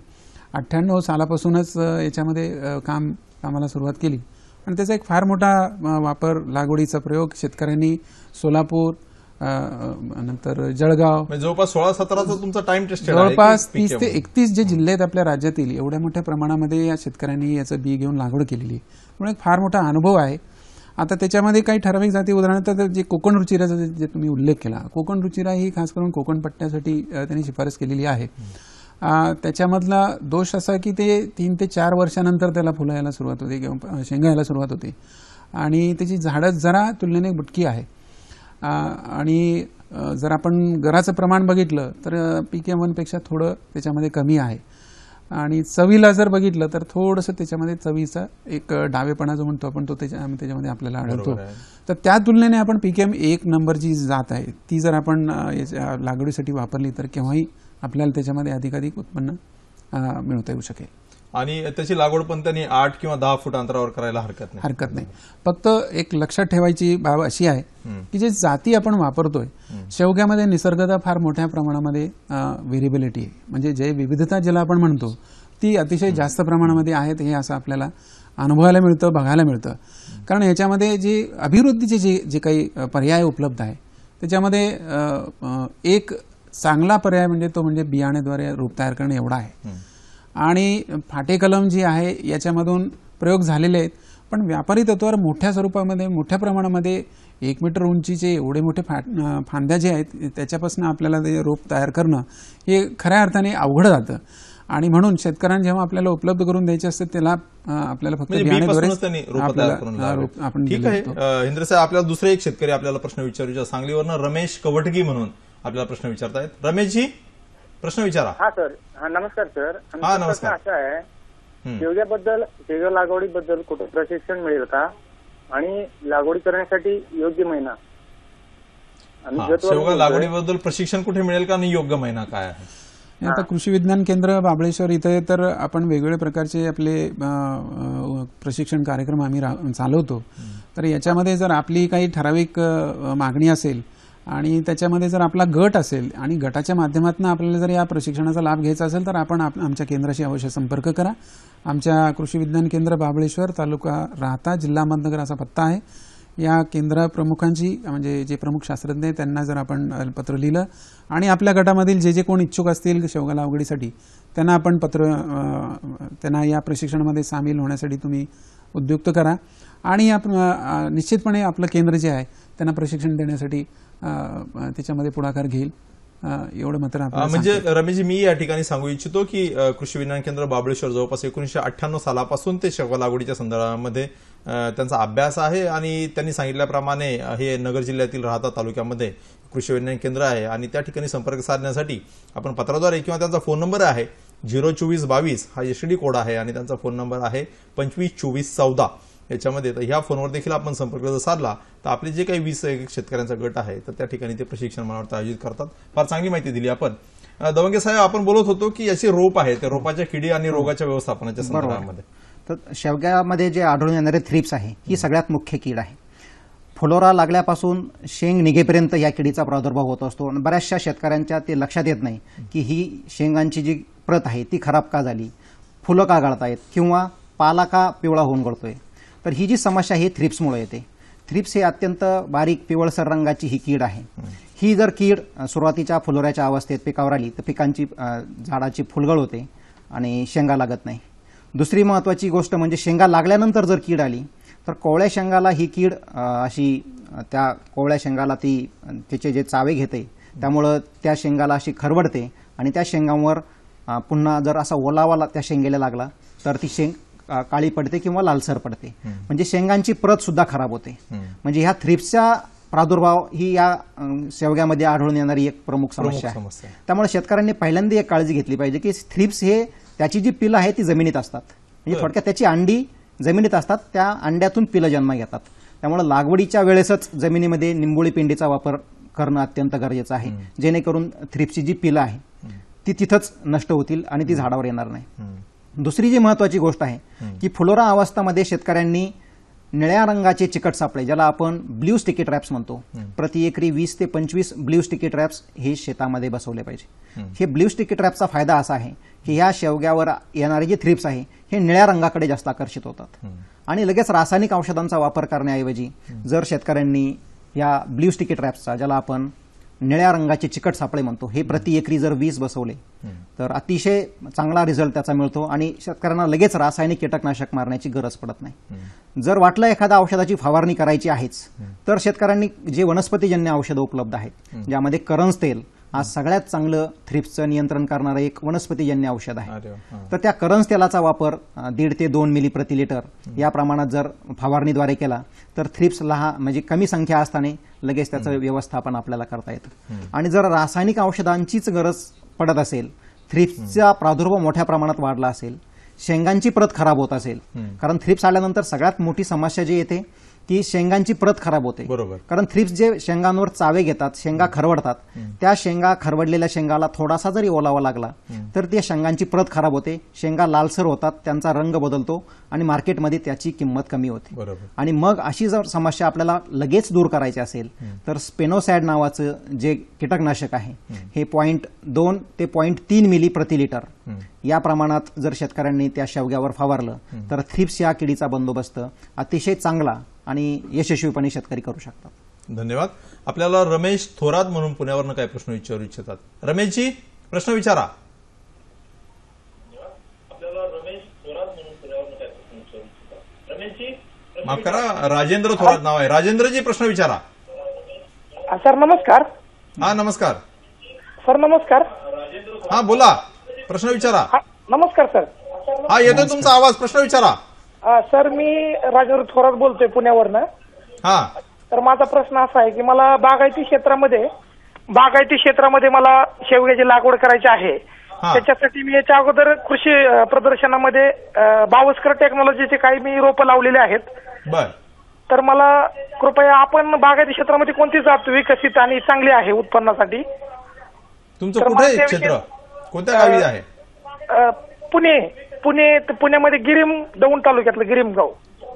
अठ्ठ्याण्णव सालापासूनच याच्यामध्ये काम कामाला सुरुवात केली आणि त्याचा एक फार मोठा वापर लागवडीचा प्रयोग शेतकऱ्यांनी सोलापूर नंतर जळगाव म्हणजे जवळपास सोळा सतराचा तुमचा टाइम टेस्ट जवळपास तीस ते एकतीस जे जिल्हे आहेत आपल्या राज्यातील एवढ्या मोठ्या प्रमाणामध्ये या शेतकऱ्यांनी याचं बी घेऊन लागवड केलेली आहे म्हणून एक फार मोठा अनुभव आहे आता त्याच्यामध्ये काही ठराविक जाती उदाहरणार्थ जे कोकण रुचिराचा जे तुम्ही उल्लेख केला कोकण रुचिरा ही खास करून कोकण पट्ट्यासाठी त्यांनी शिफारस केलेली आहे त्याच्यामधला दोष असा की ते तीन ते चार वर्षानंतर त्याला फुलायला सुरुवात होते किंवा शेंगा यायला सुरुवात होते आणि त्याची झाडं जरा तुलनेने बुटकी आहे आणि जर आपण घराचं प्रमाण बघितलं तर पी के वनपेक्षा थोडं त्याच्यामध्ये कमी आहे आणि चवीला जर बघितलं तर थोडंसं त्याच्यामध्ये चवीचा एक डावेपणा जो म्हणतो आपण तो त्याच्यामध्ये आपल्याला आढळतो तर त्या तुलनेने आपण पीकेएम एक नंबर जी जात आहे ती जर आपण लागवडीसाठी वापरली तर केव्हाही आपल्याला त्याच्यामध्ये अधिकाधिक उत्पन्न मिळवता येऊ शकेल आणि त्याची लागवड पण त्यांनी आठ किंवा दहा फूट अंतरावर करायला हरकत नाही हरकत नाही फक्त एक लक्षात ठेवायची बाब अशी आहे की जे जाती आपण वापरतोय शेवग्यामध्ये निसर्गता फार मोठ्या प्रमाणामध्ये व्हेरिबिलिटी आहे म्हणजे जे विविधता ज्याला आपण म्हणतो ती अतिशय जास्त प्रमाणामध्ये आहेत हे असं आपल्याला अनुभवायला मिळतं बघायला मिळतं कारण याच्यामध्ये जी अभिवृद्धीचे जे जे काही पर्याय उपलब्ध आहे त्याच्यामध्ये एक चांगला पर्याय म्हणजे तो म्हणजे बियाणेद्वारे रूप तयार करणे एवढा आहे आणि फाटे कलम जी आहे याच्यामधून प्रयोग झालेले आहेत पण व्यापारी तत्वावर मोठ्या स्वरूपामध्ये मोठ्या प्रमाणामध्ये एक मीटर उंचीचे एवढे मोठे फांद्या जे आहेत त्याच्यापासून आपल्याला ते रोप तयार करणं हे खऱ्या अर्थाने अवघड जातं आणि म्हणून शेतकऱ्यांना जेव्हा आपल्याला उपलब्ध करून द्यायचे असते त्याला आपल्याला फक्त म्हणजे ठीक आहे इंद्र साहेब आपल्याला दुसरे एक शेतकरी आपल्याला प्रश्न विचारूया सांगलीवरनं रमेश कवटगी म्हणून आपल्याला प्रश्न विचारतायत रमेश जी प्रश्न विचारा हा सर हा नमस्कार सर हा नमस्कार असं आहे शेवग्याबद्दल शेवग्या लागवडीबद्दल कुठं प्रशिक्षण मिळेल का आणि लागवडी करण्यासाठी योग्य महिना शेवगा लागवडीबद्दल प्रशिक्षण कुठे मिळेल का आणि योग्य महिना काय आहे आता कृषी विज्ञान केंद्र बाबळेश्वर इथे तर आपण वेगवेगळ्या प्रकारचे आपले प्रशिक्षण कार्यक्रम आम्ही चालवतो तर याच्यामध्ये जर आपली काही ठराविक मागणी असेल आणि त्याच्यामध्ये जर आपला गट असेल आणि गटाच्या माध्यमातून आपल्याला जर या प्रशिक्षणाचा लाभ घ्यायचा असेल तर आपण आमच्या केंद्राशी अवश्य संपर्क करा आमच्या कृषी विज्ञान केंद्र बाबळेश्वर तालुका राहता जिल्हा अहमदनगर असा पत्ता आहे या केंद्र प्रमुखांची म्हणजे जे प्रमुख शास्त्रज्ञ आहेत त्यांना जर आपण पत्र लिहिलं आणि आपल्या गटामधील जे जे कोण इच्छुक असतील शेवगा लावगडीसाठी त्यांना आपण पत्र त्यांना या प्रशिक्षणामध्ये सामील होण्यासाठी तुम्ही उद्युक्त करा आणि आप निश्चितपणे आपलं केंद्र जे आहे त्यांना प्रशिक्षण देण्यासाठी त्याच्यामध्ये पुढाकार घेईल एवढं मात्र म्हणजे रमेशजी मी या ठिकाणी सांगू इच्छितो की कृषी विज्ञान केंद्र बाबळेश्वर जवळपास एकोणीशे अठ्ठ्याण्णव सालापासून ते शेवा लागवडीच्या संदर्भामध्ये त्यांचा अभ्यास आहे आणि त्यांनी सांगितल्याप्रमाणे हे नगर जिल्ह्यातील राहता तालुक्यामध्ये कृषी विज्ञान केंद्र आहे आणि त्या ठिकाणी संपर्क साधण्यासाठी आपण पत्राद्वारे किंवा त्यांचा फोन नंबर आहे झिरो चोवीस बावीस हा एसडी कोड आहे आणि त्यांचा फोन नंबर आहे पंचवीस चोवीस चौदा याच्यामध्ये तर ह्या फोनवर देखील आपण संपर्क जर साधला तर आपले जे काही वीस एक शेतकऱ्यांचा गट आहे तर त्या ठिकाणी ते प्रशिक्षण मला वाटतं आयोजित करतात फार चांगली माहिती दिली आपण दवंगे साहेब आपण बोलत होतो की अशी रोप आहे त्या रोपाच्या किडी आणि हो. रोगाच्या व्यवस्थापनाच्या संदर्भामध्ये तर शेवग्यामध्ये जे आढळून येणारे थ्रिप्स आहे ही सगळ्यात मुख्य कीड आहे फुलोरा लागल्यापासून शेंग निघेपर्यंत या किडीचा प्रादुर्भाव होत असतो आणि बऱ्याचशा शेतकऱ्यांच्या ते लक्षात येत नाही की ही शेंगांची जी प्रत आहे ती खराब का झाली फुलं का आहेत किंवा पाला का पिवळा होऊन गळतोय तर ही जी समस्या ही थ्रिप्समुळे येते थ्रिप्स हे अत्यंत बारीक पिवळसर रंगाची ही कीड आहे ही जर कीड सुरुवातीच्या फुलोऱ्याच्या अवस्थेत पिकावर आली तर पिकांची झाडाची फुलगळ होते आणि शेंगा लागत नाही दुसरी महत्त्वाची गोष्ट म्हणजे शेंगा लागल्यानंतर जर कीड आली तर कोवळ्या शेंगाला ही कीड अशी त्या कोवळ्या शेंगाला ती तिचे जे चावे घेते त्यामुळं त्या शेंगाला अशी खरवडते आणि त्या शेंगांवर पुन्हा जर असा ओलावाला त्या शेंगेला लागला तर ती शेंग काळी पडते किंवा लालसर पडते म्हणजे शेंगांची प्रत सुद्धा खराब होते म्हणजे ह्या थ्रिप्सचा प्रादुर्भाव ही या शेवग्यामध्ये आढळून येणारी एक प्रमुख समस्या आहे त्यामुळे शेतकऱ्यांनी पहिल्यांदा एक काळजी घेतली पाहिजे की थ्रिप्स हे त्याची जी पिलं आहे ती जमिनीत असतात म्हणजे थोडक्यात त्याची अंडी जमिनीत असतात त्या अंड्यातून पिलं जन्म घेतात त्यामुळे लागवडीच्या वेळेसच जमिनीमध्ये निंबोळी पिंडीचा वापर करणं अत्यंत गरजेचं आहे जेणेकरून थ्रिप्सची जी पिलं आहे ती तिथंच नष्ट होतील आणि ती झाडावर येणार नाही दुसरी जी महत्वाची गोष्ट आहे की फुलोरा अवस्थामध्ये शेतकऱ्यांनी निळ्या रंगाचे चिकट सापळे ज्याला आपण ब्ल्यू स्टिकी ट्रॅप्स म्हणतो प्रति एकरी वीस ते पंचवीस ब्ल्यू स्टिकी ट्रॅप्स हे शेतामध्ये बसवले पाहिजे हे ब्ल्यू स्टिकी ट्रॅपचा फायदा असा आहे की ह्या शेवग्यावर येणारे जे थ्रिप्स आहे हे निळ्या रंगाकडे जास्त आकर्षित होतात आणि लगेच रासायनिक औषधांचा वापर करण्याऐवजी जर शेतकऱ्यांनी या ब्ल्यू स्टिकी ट्रॅप्सचा ज्याला आपण निळ्या रंगाचे चिकट सापळे म्हणतो हे प्रति एकरी जर वीज बसवले तर अतिशय चांगला रिझल्ट त्याचा मिळतो आणि शेतकऱ्यांना लगेच रासायनिक कीटकनाशक मारण्याची गरज पडत नाही जर वाटलं एखाद्या औषधाची फवारणी करायची आहेच तर शेतकऱ्यांनी जे वनस्पतीजन्य औषधं उपलब्ध आहेत ज्यामध्ये करंज तेल आज सगळ्यात चांगलं थ्रिप्सचं नियंत्रण करणारं एक वनस्पतीजन्य औषध आहे तर त्या करंज तेलाचा वापर दीड ते दोन मिली प्रति लिटर या प्रमाणात जर फवारणीद्वारे केला तर थ्रिप्स लहा म्हणजे कमी संख्या असताना लगेच त्याचं व्यवस्थापन आपल्याला करता येतं आणि जर रासायनिक औषधांचीच गरज पडत असेल थ्रिप्सचा प्रादुर्भाव मोठ्या प्रमाणात वाढला असेल शेंगांची प्रत खराब होत असेल कारण थ्रिप्स आल्यानंतर सगळ्यात मोठी समस्या जी येते की शेंगांची प्रत खराब होते बरोबर कारण थ्रिप्स जे शेंगांवर चावे घेतात शेंगा खरवडतात त्या शेंगा खरवडलेल्या शेंगाला थोडासा जरी ओलावा लागला तर त्या शेंगांची प्रत खराब होते शेंगा लालसर होतात त्यांचा रंग बदलतो आणि मार्केटमध्ये त्याची किंमत कमी होते आणि मग अशी जर समस्या आपल्याला लगेच दूर करायची असेल तर स्पेनोसॅड नावाचं जे कीटकनाशक आहे हे पॉईंट दोन ते पॉईंट तीन मिली प्रति लिटर या प्रमाणात जर शेतकऱ्यांनी त्या शेवग्यावर फवारलं तर थ्रिप्स या किडीचा बंदोबस्त अतिशय चांगला आणि यशस्वीपणे शेतकरी करू शकतात धन्यवाद आपल्याला रमेश थोरात म्हणून पुण्यावरनं काय प्रश्न विचारू इच्छितात रमेशजी प्रश्न विचारा माफ करा राजेंद्र थोरात नाव आहे राजेंद्रजी प्रश्न विचारा सर नमस्कार हा नमस्कार सर नमस्कार हा बोला प्रश्न विचारा नमस्कार सर हा येतो तुमचा आवाज प्रश्न विचारा सर मी राजेंद्र थोरात बोलतोय पुण्यावरनं तर माझा प्रश्न असा आहे की मला बागायती क्षेत्रामध्ये बागायती क्षेत्रामध्ये मला शेवग्याची लागवड करायची आहे त्याच्यासाठी मी याच्या अगोदर कृषी प्रदर्शनामध्ये बावस्कर टेक्नॉलॉजीचे काही मी रोप लावलेले आहेत तर मला कृपया आपण बागायती क्षेत्रामध्ये कोणती जात विकसित आणि चांगली आहे उत्पन्नासाठी तुमचं क्षेत्र कोणत्या गावी आहे पुणे पुणे पुण्यामध्ये गिरीम दौंड तालुक्यातलं गिरीम गाव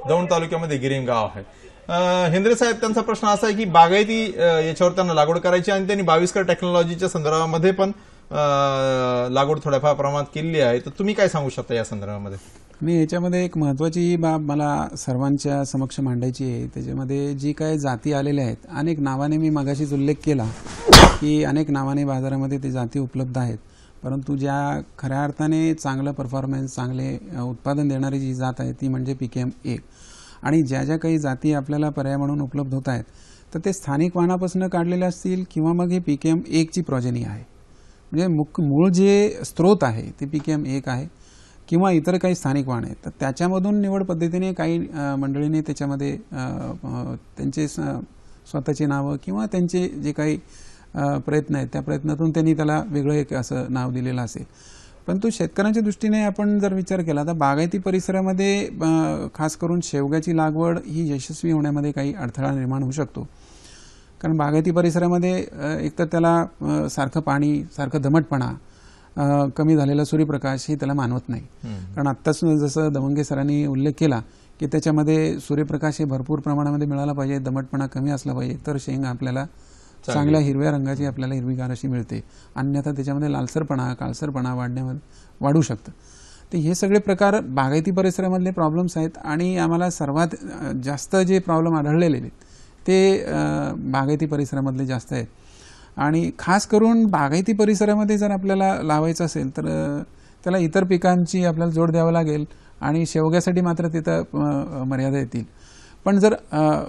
दौंड तालुक्यामध्ये गिरीम गाव आहे हेंद्रे साहेब त्यांचा प्रश्न असा आहे की बागायती याच्यावर त्यांना लागवड करायची आणि त्यांनी कर टेक्नॉलॉजीच्या संदर्भामध्ये पण लागवड थोड्याफार प्रमाणात केली आहे तर तुम्ही काय सांगू शकता या संदर्भामध्ये मी याच्यामध्ये एक महत्वाची बाब मला सर्वांच्या समक्ष मांडायची आहे त्याच्यामध्ये जी काय जाती आलेल्या आहेत अनेक नावाने मी मगाशीच उल्लेख केला की अनेक नावाने बाजारामध्ये ते जाती उपलब्ध आहेत परंतु ज्या खऱ्या अर्थाने चांगलं परफॉर्मन्स चांगले उत्पादन देणारी जी जात आहे ती म्हणजे पी के एम एक आणि ज्या ज्या काही जाती आपल्याला पर्याय म्हणून उपलब्ध होत आहेत तर ते स्थानिक वाहनापासून काढलेल्या असतील किंवा मग हे पी के एम एकची प्रोजेनी आहे म्हणजे मुख्य मूळ जे स्रोत आहे ते पी के एम एक आहे किंवा इतर काही स्थानिक वाहन आहेत तर त्याच्यामधून निवड पद्धतीने काही मंडळीने त्याच्यामध्ये त्यांचे स्वतःचे नावं किंवा त्यांचे जे काही प्रयत्न आहेत त्या प्रयत्नातून त्यांनी त्याला वेगळं एक असं नाव दिलेलं असेल परंतु शेतकऱ्यांच्या दृष्टीने आपण जर विचार केला तर बागायती परिसरामध्ये खास करून शेवग्याची लागवड ही यशस्वी होण्यामध्ये काही अडथळा निर्माण होऊ शकतो कारण बागायती परिसरामध्ये एकतर त्याला सारखं पाणी सारखं दमटपणा कमी झालेला सूर्यप्रकाश हे त्याला मानवत नाही कारण आत्ताच जसं दमंगे सरांनी उल्लेख केला की त्याच्यामध्ये सूर्यप्रकाश हे भरपूर प्रमाणामध्ये मिळाला पाहिजे दमटपणा कमी असला पाहिजे तर शेंग आपल्याला चांगल्या हिरव्या रंगाची आपल्याला हिरवीगार अशी मिळते अन्यथा त्याच्यामध्ये लालसरपणा काळसरपणा वाढण्यामध्ये वाढू शकतं तर हे सगळे प्रकार बागायती परिसरामधले प्रॉब्लेम्स आहेत आणि आम्हाला सर्वात जास्त जे प्रॉब्लेम आढळलेले आहेत ते बागायती परिसरामधले जास्त आहेत आणि खास करून बागायती परिसरामध्ये जर आपल्याला लावायचं असेल तर त्याला इतर पिकांची आपल्याला जोड द्यावं लागेल आणि शेवग्यासाठी मात्र तिथं मर्यादा येतील पण जर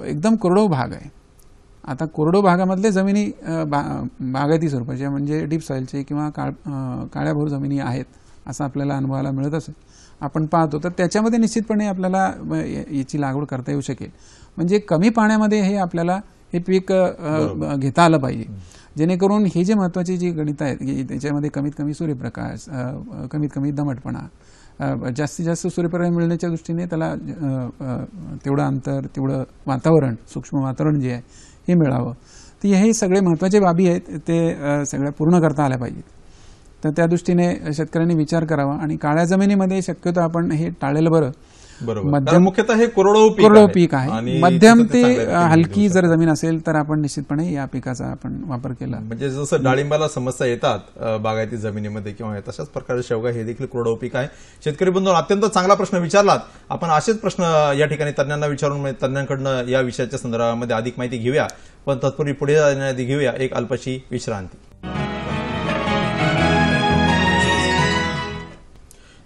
एकदम कोरडो भाग आहे आता कोरडो भागामधले जमिनी बा बागायती स्वरूपाचे म्हणजे डीप सॉईलचे किंवा काळ काळ्याभोर जमिनी आहेत असं आपल्याला अनुभवाला मिळत असेल आपण पाहतो तर त्याच्यामध्ये निश्चितपणे आपल्याला याची लागवड करता येऊ शकेल म्हणजे कमी पाण्यामध्ये हे आपल्याला हे पीक घेता आलं पाहिजे जेणेकरून हे जे महत्त्वाची जी गणित आहेत त्याच्यामध्ये कमीत कमी सूर्यप्रकाश कमीत कमी दमटपणा जास्तीत जास्त सूर्यप्रकाश मिळण्याच्या दृष्टीने त्याला तेवढं अंतर तेवढं वातावरण सूक्ष्म वातावरण जे आहे हे मिळावं तर हे सगळे महत्त्वाचे बाबी आहेत ते सगळ्या पूर्ण करता आल्या पाहिजेत तर त्या दृष्टीने शेतकऱ्यांनी विचार करावा आणि काळ्या जमिनीमध्ये शक्यतो आपण हे टाळेल बरं बरोबर मुख्यतः हे कोरडो कोरडो पीक आहे मध्यम ते हलकी जर जमीन असेल तर आपण निश्चितपणे या पिकाचा आपण वापर केला म्हणजे जसं डाळिंबाला समस्या येतात बागायती जमिनीमध्ये किंवा तशाच प्रकारचे शेवगा हे देखील कोरडो पीक आहे शेतकरी बंधू अत्यंत चांगला प्रश्न विचारलात आपण असेच प्रश्न या ठिकाणी तज्ञांना विचारून तज्ञांकडनं या विषयाच्या संदर्भामध्ये अधिक माहिती घेऊया पण तत्पूर्वी पुढे घेऊया एक अल्पशी विश्रांती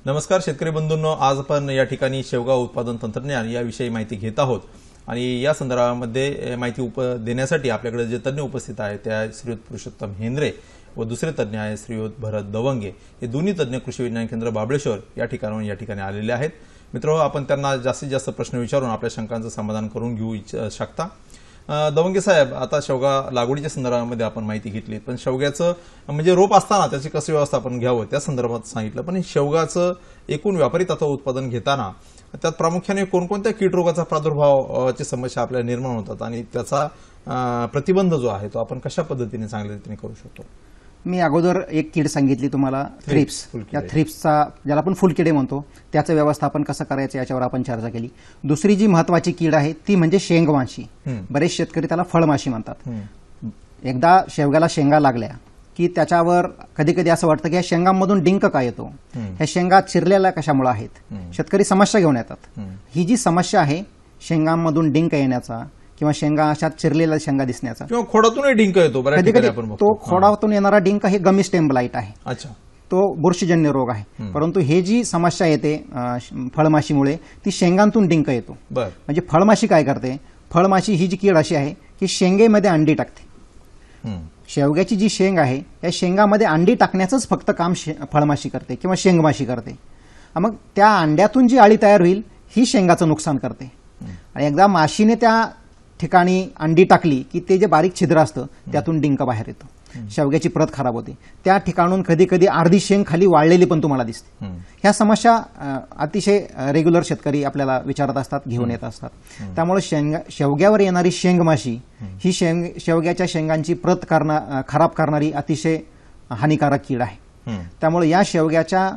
नमस्कार शेतकरी बंधूंनो आज आपण या ठिकाणी शेवगाव उत्पादन तंत्रज्ञान याविषयी माहिती घेत आहोत आणि या संदर्भामध्ये माहिती उप देण्यासाठी आपल्याकडे जे तज्ज्ञ उपस्थित आहेत त्या श्रीयुत पुरुषोत्तम हेंद्रे व दुसरे तज्ज्ञ आहेत श्रीयुत भरत दवंगे हे दोन्ही तज्ज्ञ कृषी विज्ञान केंद्र बाबळेश्वर या ठिकाणाहून या ठिकाणी आलेले आहेत मित्र आपण त्यांना जास्तीत जास्त प्रश्न विचारून आपल्या शंकांचं समाधान करून घेऊ शकता दवंगे साहेब आता शेवगा लागवडीच्या संदर्भामध्ये आपण माहिती घेतली पण शेवग्याचं म्हणजे रोप असताना त्याची कसं व्यवस्थापन घ्यावं त्या संदर्भात सांगितलं पण शेवगाचं एकूण व्यापारी तत्व उत्पादन घेताना त्यात प्रामुख्याने कोणकोणत्या कीटरोगाचा प्रादुर्भावाची समस्या आपल्याला निर्माण होतात आणि त्याचा प्रतिबंध जो आहे तो आपण कशा पद्धतीने चांगल्या रीतीने करू शकतो मी अगोदर एक कीड सांगितली तुम्हाला थ्रिप्स या थ्रिप्सचा ज्याला आपण फुलकिडे म्हणतो त्याचं व्यवस्थापन कसं करायचं याच्यावर आपण चर्चा केली दुसरी जी महत्वाची कीड आहे ती म्हणजे शेंगमाशी बरेच शेतकरी त्याला फळमाशी म्हणतात एकदा शेवग्याला शेंगा लागल्या की त्याच्यावर कधी कधी असं वाटतं की या शेंगांमधून डिंक का येतो ह्या शेंगा चिरलेल्या कशामुळे आहेत शेतकरी समस्या घेऊन येतात ही जी समस्या आहे शेंगांमधून डिंक येण्याचा किंवा शेंगा अशा चिरलेला शेंगा दिसण्याचा किंवा खोडातून डिंक येतो कधी कधी तो खोडातून येणारा डिंक हे गमी स्टेम लाईट आहे अच्छा तो बुरशीजन्य रोग आहे परंतु हे जी समस्या येते फळमाशीमुळे ती शेंगांतून डिंक येतो म्हणजे फळमाशी काय करते फळमाशी ही जी कीड अशी आहे की शेंगेमध्ये अंडी टाकते शेवग्याची जी शेंग आहे या शेंगामध्ये अंडी टाकण्याचंच फक्त काम फळमाशी करते किंवा शेंगमाशी करते मग त्या अंड्यातून जी अळी तयार होईल ही शेंगाचं नुकसान करते आणि एकदा माशीने त्या ठिकाणी अंडी टाकली की ते जे बारीक छिद्र असतं त्यातून डिंक बाहेर येतो शेवग्याची प्रत खराब होते त्या ठिकाणून कधी कधी अर्धी शेंग खाली वाळलेली पण तुम्हाला दिसते ह्या समस्या अतिशय रेग्युलर शेतकरी आपल्याला विचारत असतात घेऊन येत असतात त्यामुळे शेंगा शेवग्यावर येणारी शेंगमाशी ही शेंग शेवग्याच्या शेंगांची प्रत करणा खराब करणारी अतिशय हानिकारक कीड आहे त्यामुळे या शेवग्याच्या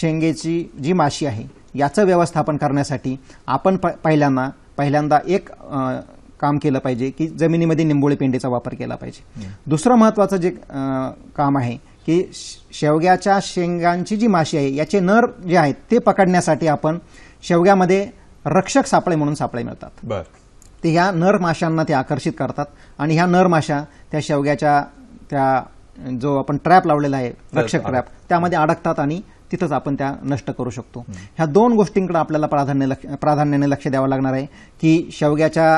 शेंगेची जी माशी आहे याचं व्यवस्थापन करण्यासाठी आपण पहिल्यांदा पहिल्यांदा एक काम केलं पाहिजे की जमिनीमध्ये निंबोळी पेंडीचा वापर केला पाहिजे दुसरं महत्वाचं जे काम आहे की शेवग्याच्या शेंगांची जी माशी आहे याचे नर जे आहेत ते पकडण्यासाठी आपण शेवग्यामध्ये रक्षक सापळे म्हणून सापळे मिळतात ते ह्या नर माशांना ते आकर्षित करतात आणि ह्या नर माशा त्या शेवग्याच्या त्या जो आपण ट्रॅप लावलेला आहे रक्षक ट्रॅप त्यामध्ये अडकतात आणि तिथंच आपण त्या नष्ट करू शकतो ह्या दोन गोष्टींकडे आपल्याला प्राधान्य लक्ष प्राधान्याने लक्ष द्यावं लागणार आहे की शेवग्याच्या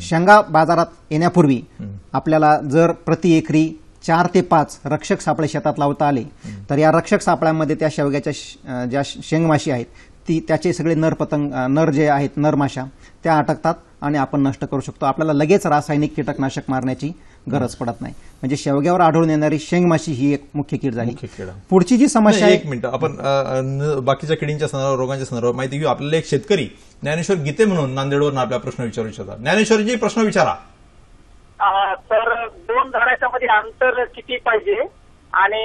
शेंगा बाजारात येण्यापूर्वी आपल्याला जर प्रति एकरी चार ते पाच रक्षक सापळे शेतात लावता आले तर या रक्षक सापळ्यांमध्ये त्या शेवग्याच्या ज्या शेंगमाशी आहेत ती त्याचे सगळे नर पतंग नर जे आहेत नरमाशा त्या अटकतात आणि आपण नष्ट करू शकतो आपल्याला लगेच रासायनिक कीटकनाशक मारण्याची गरज पडत नाही म्हणजे शेवग्यावर आढळून येणारी शेंगमाशी ही एक मुख्य कीड झाली पुढची जी समस्या एक मिनिट आपण बाकीच्या किडींच्या संदर्भात रोगांच्या संदर्भात माहिती घेऊ आपल्याला एक शेतकरी ज्ञानेश्वर गीते म्हणून नांदेडवर आपला प्रश्न विचारू ज्ञानेश्वर ज्ञानेश्वरजी प्रश्न विचारा तर दोन झाडाच्या मध्ये अंतर किती पाहिजे आणि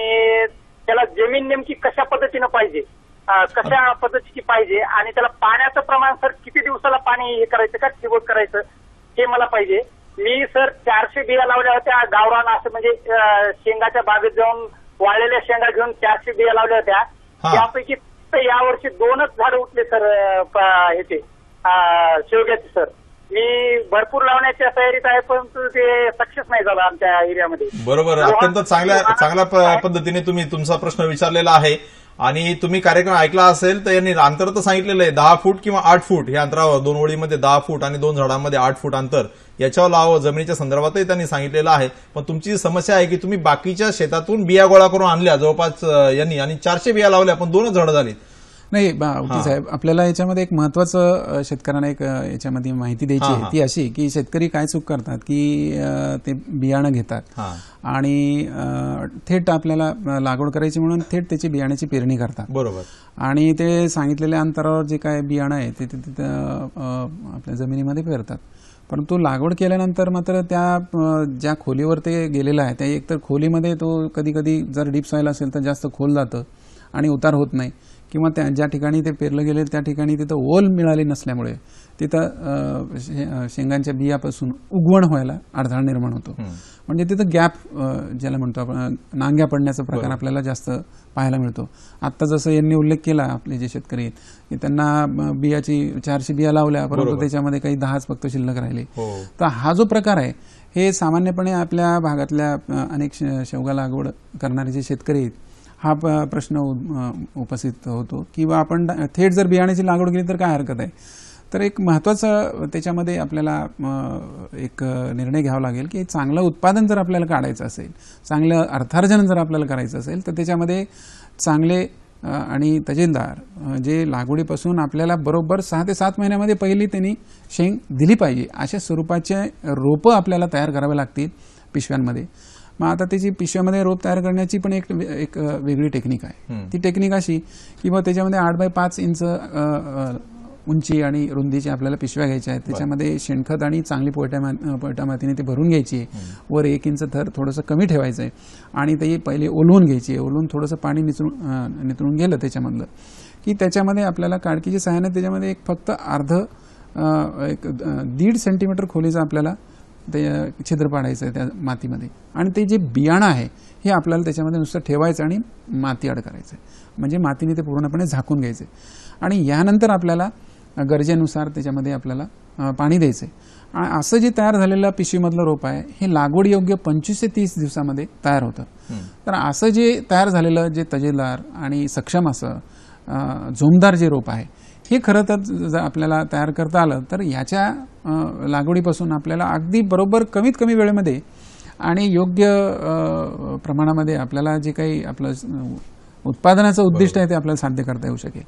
त्याला जमीन नेमकी कशा पद्धतीनं पाहिजे कशा पद्धतीची पाहिजे आणि त्याला पाण्याचं प्रमाण सर किती दिवसाला पाणी हे करायचं का ठिबक करायचं हे मला पाहिजे मी सर चारशे बिया लावल्या होत्या गावरान असं म्हणजे शेंगाच्या बागेत जाऊन वाळलेल्या शेंगा घेऊन चारशे बिया लावल्या होत्या त्यापैकी यावर्षी दोनच झाड उठले सर ह्याचे शेवग्याचे सर मी भरपूर लावण्याच्या तयारीत आहे परंतु ते सक्सेस नाही झालं आमच्या एरियामध्ये बरोबर अत्यंत चांगल्या चांगल्या पद्धतीने तुम्ही तुमचा प्रश्न विचारलेला आहे आणि तुम्ही कार्यक्रम ऐकला असेल तर यांनी अंतर तर सांगितलेलं आहे दहा फूट किंवा आठ फूट हे अंतरावर दोन ओळीमध्ये दहा फूट आणि दोन झाडांमध्ये आठ फूट अंतर याच्यावर लावं जमिनीच्या संदर्भातही त्यांनी सांगितलेलं आहे पण तुमची समस्या आहे की तुम्ही बाकीच्या शेतातून बिया गोळा करून आणल्या जवळपास यांनी आणि चारशे बिया लावल्या पण दोनच झाडं झाली नाही साहेब आपल्याला याच्यामध्ये एक महत्वाचं शेतकऱ्यांना एक याच्यामध्ये माहिती द्यायची आहे ती अशी की शेतकरी काय चूक करतात की ते बियाणं घेतात आणि थेट आपल्याला लागवड करायची म्हणून थेट त्याची बियाण्याची पेरणी करतात बरोबर आणि ते सांगितलेल्या अंतरावर जे काय बियाणं आहे ते तिथं आपल्या जमिनीमध्ये पेरतात परंतु लागवड केल्यानंतर मात्र त्या ज्या खोलीवर ते गेलेलं आहे त्या एकतर खोलीमध्ये तो कधी कधी जर डीप सॉईल असेल तर जास्त खोल जातं आणि उतार होत नाही किंवा त्या ज्या ठिकाणी ते पेरलं गेले त्या ठिकाणी तिथं ओल मिळाले नसल्यामुळे तिथं शेंगांच्या बियापासून उगवण व्हायला अडथळा निर्माण होतो म्हणजे तिथं गॅप ज्याला म्हणतो आपण नांग्या पडण्याचा प्रकार आपल्याला जास्त पाहायला मिळतो आत्ता जसं यांनी उल्लेख केला आपले जे शेतकरी आहेत की त्यांना बियाची चारशे बिया लावल्या परंतु त्याच्यामध्ये काही दहाच फक्त शिल्लक राहिले हो. तर हा जो प्रकार आहे हे सामान्यपणे आपल्या भागातल्या अनेक शेवगा लागवड करणारे जे शेतकरी आहेत हा प्रश्न उपस्थित होतो किंवा आपण थेट जर बियाण्याची लागवड केली तर काय हरकत आहे तर एक महत्त्वाचं त्याच्यामध्ये आपल्याला एक निर्णय घ्यावा लागेल की चांगलं उत्पादन जर आपल्याला काढायचं असेल चांगलं अर्थार्जन जर आपल्याला करायचं असेल तर त्याच्यामध्ये चांगले आणि तजेलदार जे लागवडीपासून आपल्याला बरोबर सहा ते सात महिन्यामध्ये पहिली त्यांनी शेंग दिली पाहिजे अशा स्वरूपाचे रोपं आपल्याला तयार करावे लागतील पिशव्यांमध्ये मग आता त्याची पिशव्यामध्ये रोप तयार करण्याची पण एक एक वेगळी टेक्निक आहे ती टेक्निक अशी की मग त्याच्यामध्ये आठ बाय पाच इंच उंची आणि रुंदीची आपल्याला पिशव्या घ्यायच्या आहेत त्याच्यामध्ये शेणखत आणि चांगली पोयट्या मा पोयटा मातीने ते भरून घ्यायची आहे वर एक इंच थर थोडंसं कमी ठेवायचं आहे आणि ते पहिले ओलवून घ्यायची आहे ओलवून थोडंसं पाणी निचरून निचरून गेलं त्याच्यामधलं की त्याच्यामध्ये आपल्याला काळकीच्या सहाय्याने त्याच्यामध्ये एक फक्त अर्ध एक दीड सेंटीमीटर खोलीचा आपल्याला ते छिद्र पाडायचं आहे त्या मातीमध्ये आणि ते जे बियाणं आहे हे आपल्याला त्याच्यामध्ये नुसतं ठेवायचं आणि माती अड करायचं आहे म्हणजे मातीने ते पूर्णपणे झाकून घ्यायचं आणि यानंतर आपल्याला गरजेनुसार त्याच्यामध्ये आपल्याला पाणी द्यायचं आहे असं जे तयार झालेलं पिशवीमधलं रोप आहे हे लागवड योग्य पंचवीस ते तीस दिवसामध्ये तयार होतं तर असं जे तयार झालेलं जे तजेदार आणि सक्षम असं झोमदार जे रोप आहे हे खरं तर जर आपल्याला तयार करता आलं तर याच्या लागवडीपासून आपल्याला अगदी बरोबर कमीत कमी वेळेमध्ये आणि योग्य प्रमाणामध्ये आपल्याला जे काही आपलं उत्पादनाचं उद्दिष्ट आहे ते आपल्याला साध्य करता येऊ शकेल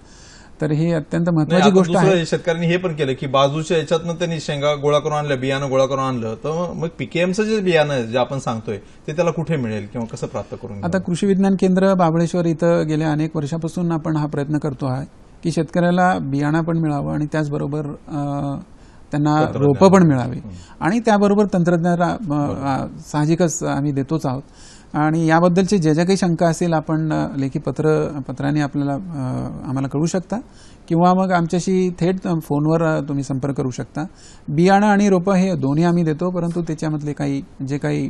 तर हे अत्यंत महत्वाची गोष्ट आहे शेतकऱ्यांनी हे पण केलं की बाजूच्या याच्यातनं त्यांनी शेंगा गोळा करून आणलं बियाणं गोळा करून आणलं तर मग पीकेएमचं जे बियाणं जे आपण सांगतोय ते त्याला कुठे मिळेल किंवा कसं प्राप्त करून आता कृषी विज्ञान केंद्र बाबळेश्वर इथं गेल्या अनेक वर्षापासून आपण हा प्रयत्न करतो आहे की शेतकऱ्याला बियाणा पण मिळावं आणि त्याचबरोबर त्यांना रोपं पण मिळावी आणि त्याबरोबर तंत्रज्ञानाला साहजिकच आम्ही देतोच आहोत आणि याबद्दलची ज्या ज्या काही शंका असेल आपण लेखी पत्र पत्राने आपल्याला आम्हाला कळू शकता किंवा मग आमच्याशी थेट फोनवर तुम्ही संपर्क करू शकता बियाणं आणि रोपं हे दोन्ही आम्ही देतो परंतु त्याच्यामधले काही जे काही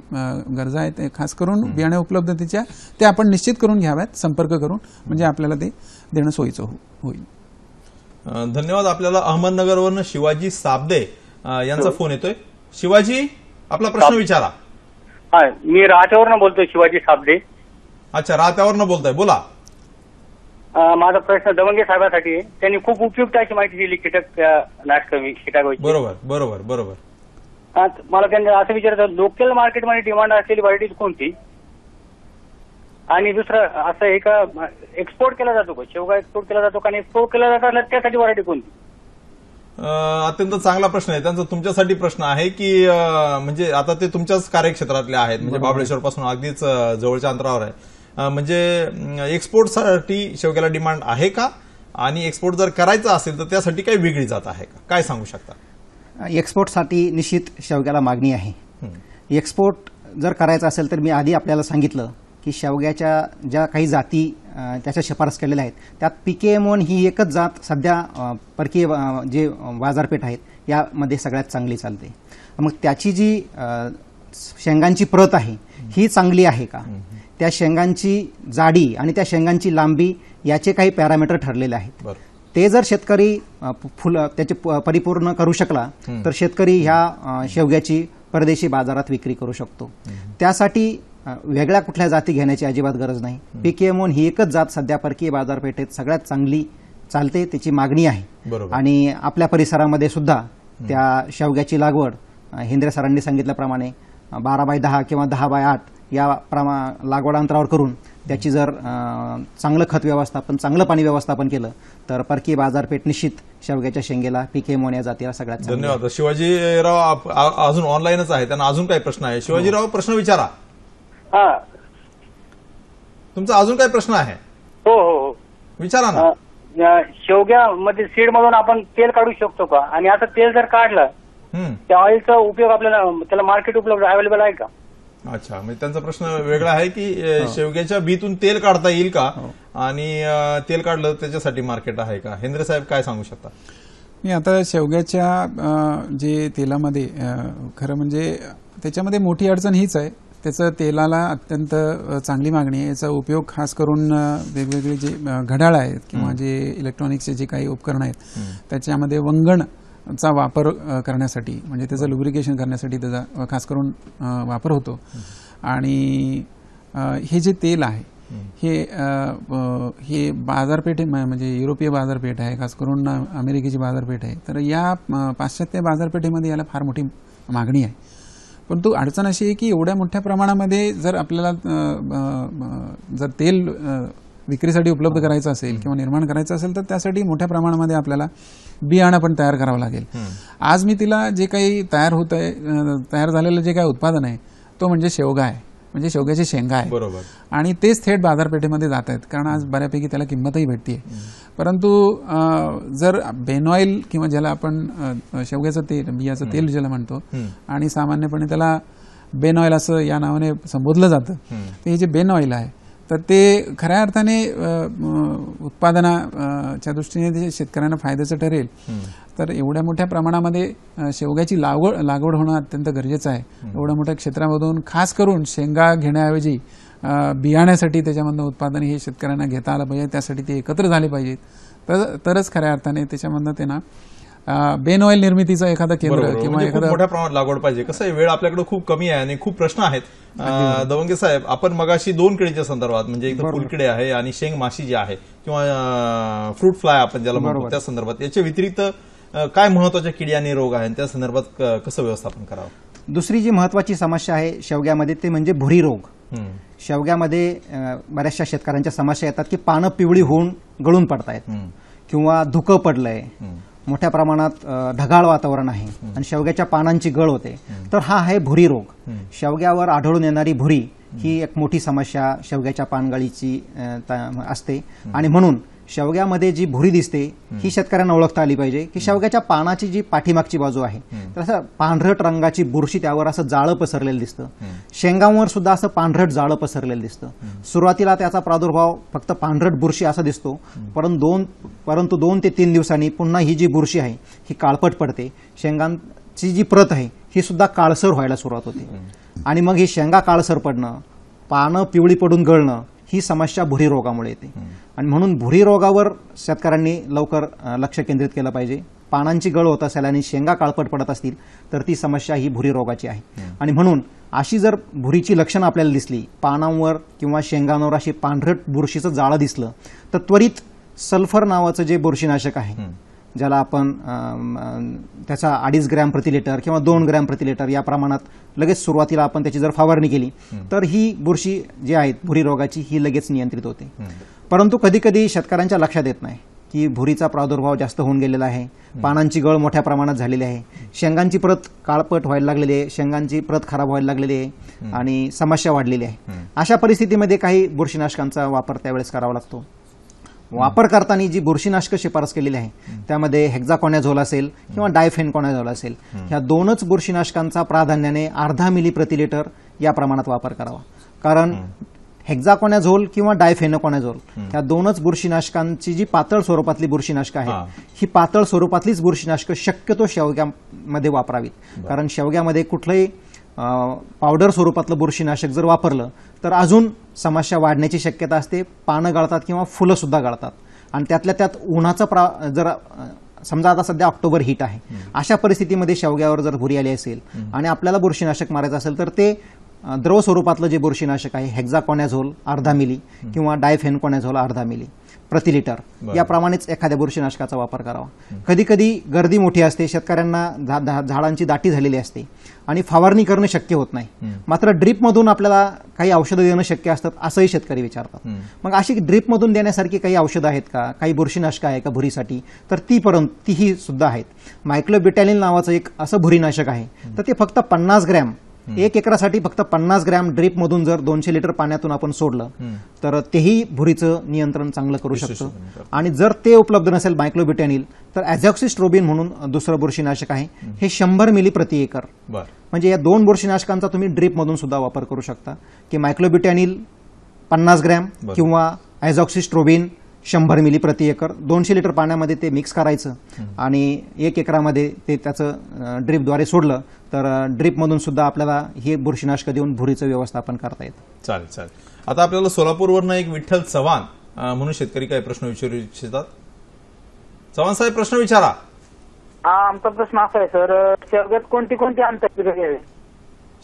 गरजा आहेत ते खास करून बियाणे उपलब्धतेच्या ते आपण निश्चित करून घ्याव्यात संपर्क करून म्हणजे आपल्याला ते देणं सोयीचं हो-, होईल धन्यवाद आपल्याला अहमदनगरवरून शिवाजी साबदे यांचा हो. फोन येतोय शिवाजी आपला प्रश्न विचारा हाय मी राहत्यावरनं बोलतोय शिवाजी साबदे अच्छा राहत्यावरनं बोलताय बोला माझा प्रश्न दवंगे साहेबांसाठी आहे त्यांनी खूप उपयुक्त अशी माहिती दिली कीटक नाटक बरोबर बरोबर बरोबर मला त्यांना असं विचारायचं लोकल मार्केटमध्ये डिमांड असलेली व्हरायटीज कोणती आणि दुसरं असं एक एक्सपोर्ट केला जातो का शेवगा एक्सपोर्ट केला जातो का आणि एक्सपोर्ट केला जातो त्यासाठी व्हरायटी कोणती अत्यंत चांगला प्रश्न आहे त्यांचा तुमच्यासाठी प्रश्न आहे की म्हणजे आता ते तुमच्याच कार्यक्षेत्रातले आहेत म्हणजे बाबळेश्वर पासून अगदीच जवळच्या अंतरावर आहे म्हणजे एक्सपोर्टसाठी शेवग्याला डिमांड आहे का आणि एक्सपोर्ट जर करायचं असेल तर त्यासाठी काही वेगळी जात आहे काय सांगू शकता एक्सपोर्टसाठी निश्चित शेवग्याला मागणी आहे एक्सपोर्ट जर करायचं असेल तर मी आधी आपल्याला सांगितलं की शेवग्याच्या ज्या काही जाती त्याच्या शिफारस केलेल्या आहेत त्यात पी के एम ही एकच जात सध्या परकीय जे बाजारपेठ आहेत यामध्ये सगळ्यात चांगली चालते मग त्याची जी शेंगांची प्रत आहे ही चांगली आहे का त्या शेंगांची जाडी आणि त्या शेंगांची लांबी याचे काही पॅरामीटर ठरलेले आहेत ते जर शेतकरी फुल त्याचे परिपूर्ण करू शकला तर शेतकरी ह्या शेवग्याची परदेशी बाजारात विक्री करू शकतो त्यासाठी वेगळ्या कुठल्या जाती घेण्याची अजिबात गरज नाही पीकेएमओन ही एकच जात सध्या परकीय बाजारपेठेत सगळ्यात चांगली चालते त्याची मागणी आहे आणि आपल्या परिसरामध्ये सुद्धा त्या शेवग्याची लागवड हिंद्रे सरांनी सांगितल्याप्रमाणे बारा बाय दहा किंवा दहा बाय आठ या प्रमा लागवड अंतरावर करून त्याची जर चांगलं खत व्यवस्थापन चांगलं पाणी व्यवस्थापन केलं तर परकीय बाजारपेठ निश्चित शेवग्याच्या शेंगेला पिके या जातीला सगळ्यात धन्यवाद शिवाजीराव अजून ऑनलाईनच आहे त्यांना अजून काही प्रश्न आहे शिवाजीराव प्रश्न विचारा हा तुमचा अजून काही प्रश्न आहे हो हो हो विचारा ना शेवग्या मध्ये सीड मधून आपण तेल काढू शकतो का आणि आता तेल जर काढलं त्या ऑइलचा उपयोग आपल्याला त्याला मार्केट उपलब्ध अवेलेबल आहे का अच्छा म्हणजे त्यांचा प्रश्न वेगळा आहे की हो. शेवग्याच्या बीतून तेल काढता येईल का हो. आणि तेल काढलं त्याच्यासाठी मार्केट आहे का हेंद्रे साहेब काय सांगू शकता मी आता शेवग्याच्या जे तेलामध्ये खरं म्हणजे त्याच्यामध्ये मोठी अडचण हीच आहे त्याचं तेलाला अत्यंत चांगली मागणी आहे याचा उपयोग खास करून वेगवेगळे जे घड्याळ आहेत किंवा जे इलेक्ट्रॉनिक्सचे जे काही उपकरणं आहेत त्याच्यामध्ये वंगण चा वापर करण्यासाठी म्हणजे त्याचं लुब्रिकेशन करण्यासाठी त्याचा खास करून वापर होतो आणि हे जे तेल आहे हे हे बाजारपेठ म्हणजे युरोपीय बाजारपेठ आहे खास करून अमेरिकेची बाजारपेठ आहे तर या पाश्चात्य बाजारपेठेमध्ये याला फार मोठी मागणी आहे परंतु अडचण अशी आहे की एवढ्या मोठ्या प्रमाणामध्ये जर आपल्याला जर तेल विक्रीसाठी उपलब्ध करायचं असेल किंवा निर्माण करायचं असेल तर त्यासाठी मोठ्या प्रमाणामध्ये आपल्याला बियाणं पण तयार करावं लागेल आज मी तिला जे काही तयार होत आहे तयार झालेलं जे काही उत्पादन आहे तो म्हणजे शेवगा आहे म्हणजे शेवग्याची शेंगा आहे बरोबर आणि तेच थेट बाजारपेठेमध्ये जात आहेत कारण आज बऱ्यापैकी त्याला किंमतही भेटते परंतु जर बेनॉईल किंवा ज्याला आपण शेवग्याचं तेल बियाचं तेल ज्याला म्हणतो आणि सामान्यपणे त्याला बेन ऑइल असं या नावाने संबोधलं जातं तर हे जे बेन ऑइल आहे तर ते खऱ्या अर्थाने उत्पादनाच्या दृष्टीने ते शेतकऱ्यांना फायद्याचं ठरेल तर एवढ्या मोठ्या प्रमाणामध्ये शेवग्याची लागवड लागवड होणं अत्यंत गरजेचं आहे एवढ्या मोठ्या क्षेत्रामधून खास करून शेंगा घेण्याऐवजी बियाण्यासाठी त्याच्यामधनं उत्पादन हे शेतकऱ्यांना घेता आलं पाहिजे त्यासाठी ते एकत्र झाले पाहिजेत तर तरच खऱ्या अर्थाने त्याच्यामधनं त्यांना बेन ऑइल निर्मितीचं एखादं केंद्र किंवा म्हणजे एखादं मोठ्या प्रमाणात लागवड पाहिजे कसं आहे वेळ आपल्याकडे खूप कमी आहे आणि खूप प्रश्न आहेत दवंगे साहेब आपण मगाशी दोन किडीच्या संदर्भात म्हणजे एकदम फुलकिडे आहे आणि शेंग माशी जी आहे किंवा फ्रूट फ्लाय आपण ज्याला म्हणतो त्या संदर्भात याच्या व्यतिरिक्त काय महत्वाच्या किडी आणि रोग आहेत त्या संदर्भात कसं व्यवस्थापन करावं दुसरी जी महत्वाची समस्या आहे शेवग्यामध्ये ते म्हणजे भुरी रोग शेवग्यामध्ये बऱ्याचशा शेतकऱ्यांच्या समस्या येतात की पानं पिवळी होऊन गळून पडतायत किंवा धुकं पडलंय मोठ्या प्रमाणात ढगाळ वातावरण आहे आणि शेवग्याच्या पानांची गळ होते तर हा आहे भुरी रोग शेवग्यावर आढळून येणारी भुरी ही एक मोठी समस्या शेवग्याच्या पानगळीची असते आणि म्हणून शेवग्यामध्ये जी भुरी दिसते ही शेतकऱ्यांना ओळखता आली पाहिजे की शेवग्याच्या पानाची जी पाठीमागची बाजू आहे तर असं पांढरट रंगाची बुरशी त्यावर असं जाळं पसरलेलं दिसतं शेंगांवर सुद्धा असं पांढरट जाळं पसरलेलं दिसतं सुरुवातीला त्याचा प्रादुर्भाव फक्त पांढरट बुरशी असा दिसतो परंतु दोन परंतु दोन ते तीन दिवसांनी पुन्हा ही जी बुरशी आहे ही काळपट पडते शेंगांची जी प्रत आहे ही सुद्धा काळसर व्हायला सुरुवात होते आणि मग ही शेंगा काळसर पडणं पानं पिवळी पडून गळणं ही समस्या भुरी रोगामुळे येते आणि म्हणून भुरी रोगावर शेतकऱ्यांनी लवकर लक्ष केंद्रित केलं पाहिजे पानांची गळ होत असेल आणि शेंगा काळपट पडत असतील तर ती समस्या ही भुरी रोगाची आहे आणि म्हणून अशी जर भुरीची लक्षणं आपल्याला दिसली पानांवर किंवा शेंगांवर अशी पांढरट बुरशीचं जाळं दिसलं तर त्वरित सल्फर नावाचं जे बुरशीनाशक आहे ज्याला आपण त्याचा अडीच ग्रॅम प्रति लिटर किंवा दोन ग्रॅम प्रति लिटर या प्रमाणात लगेच सुरुवातीला आपण त्याची जर फवारणी केली तर ही बुरशी जी आहे भुरी रोगाची ही लगेच नियंत्रित होते परंतु कधीकधी शेतकऱ्यांच्या लक्षात येत नाही की भुरीचा प्रादुर्भाव जास्त होऊन गेलेला आहे पानांची गळ मोठ्या प्रमाणात झालेली आहे शेंगांची प्रत काळपट व्हायला लागलेली आहे शेंगांची प्रत खराब व्हायला लागलेली आहे आणि समस्या वाढलेली आहे अशा परिस्थितीमध्ये काही बुरशीनाशकांचा वापर त्यावेळेस करावा लागतो वापर करताना जी बुरशीनाशक शिफारस केलेली आहे त्यामध्ये हेक्झाकॉनॅझोल असेल किंवा डायफेनकॉनॅझोल असेल ह्या दोनच बुरशीनाशकांचा प्राधान्याने अर्धा मिली प्रति लिटर या प्रमाणात वापर करावा कारण हेक्झाकोनॅझोल किंवा डायफेनोकोनॅझोल या दोनच बुरशीनाशकांची जी पातळ स्वरूपातली बुरशीनाशक आहे ही पातळ स्वरूपातलीच बुरशीनाशक शक्यतो शेवग्यामध्ये वापरावीत कारण शेवग्यामध्ये कुठलंही पावडर स्वरूपातलं बुरशीनाशक जर वापरलं तर अजून समस्या वाढण्याची शक्यता असते पानं गाळतात किंवा फुलं सुद्धा गाळतात आणि त्यातल्या त्यात उन्हाचा प्रा जर समजा आता सध्या ऑक्टोबर हीट आहे अशा परिस्थितीमध्ये शेवग्यावर जर भुरी आली असेल आणि आपल्याला बुरशीनाशक मारायचं असेल तर ते द्रव स्वरूपातलं जे बुरशीनाशक आहे हेक्झाकॉनॅझोल अर्धा मिली किंवा डायफेनकॉनॅझोल अर्धा मिली प्रति लिटर याप्रमाणेच एखाद्या बुरशीनाशकाचा वापर करावा कधी कधी गर्दी मोठी असते शेतकऱ्यांना झाडांची दाटी झालेली असते आणि फवारणी करणं शक्य होत नाही मात्र ड्रीपमधून आपल्याला काही औषधं देणं शक्य असतात असंही शेतकरी विचारतात मग अशी ड्रीपमधून देण्यासारखी काही औषधं आहेत का काही बुरशीनाशकं आहे का भुरीसाठी तर ती परंतु तीही सुद्धा आहेत मायक्लोबिटॅलिन नावाचं एक असं भुरीनाशक आहे तर ते फक्त पन्नास ग्रॅम एक एकरासाठी फक्त पन्नास ग्रॅम ड्रीप मधून जर दोनशे लिटर पाण्यातून आपण सोडलं तर तेही भुरीचं नियंत्रण चांगलं करू शकतो आणि जर ते उपलब्ध नसेल मायक्लोबिटॅनिल तर ॲझॉक्सिस्ट्रोबिन म्हणून दुसरं बुरशीनाशक आहे हे शंभर मिली प्रति एकर म्हणजे या दोन बुरशीनाशकांचा तुम्ही ड्रीप मधून सुद्धा वापर करू शकता की मायक्लोबिटॅनिल पन्नास ग्रॅम किंवा ट्रोबिन शंभर मिली प्रति एकर दोनशे लिटर पाण्यामध्ये ते मिक्स करायचं आणि एक एकरामध्ये ते त्याचं ड्रिपद्वारे सोडलं तर ड्रीपमधून सुद्धा आपल्याला हे बुरशीनाशक देऊन भुरीचं व्यवस्थापन करता येतं चालेल चालेल आता आपल्याला सोलापूरवरनं एक विठ्ठल चव्हाण म्हणून शेतकरी काही प्रश्न विचारू इच्छितात चव्हाण साहेब प्रश्न विचारा हा आमचा प्रश्न असा आहे सर शर्गत कोणती कोणती आंतरपिकं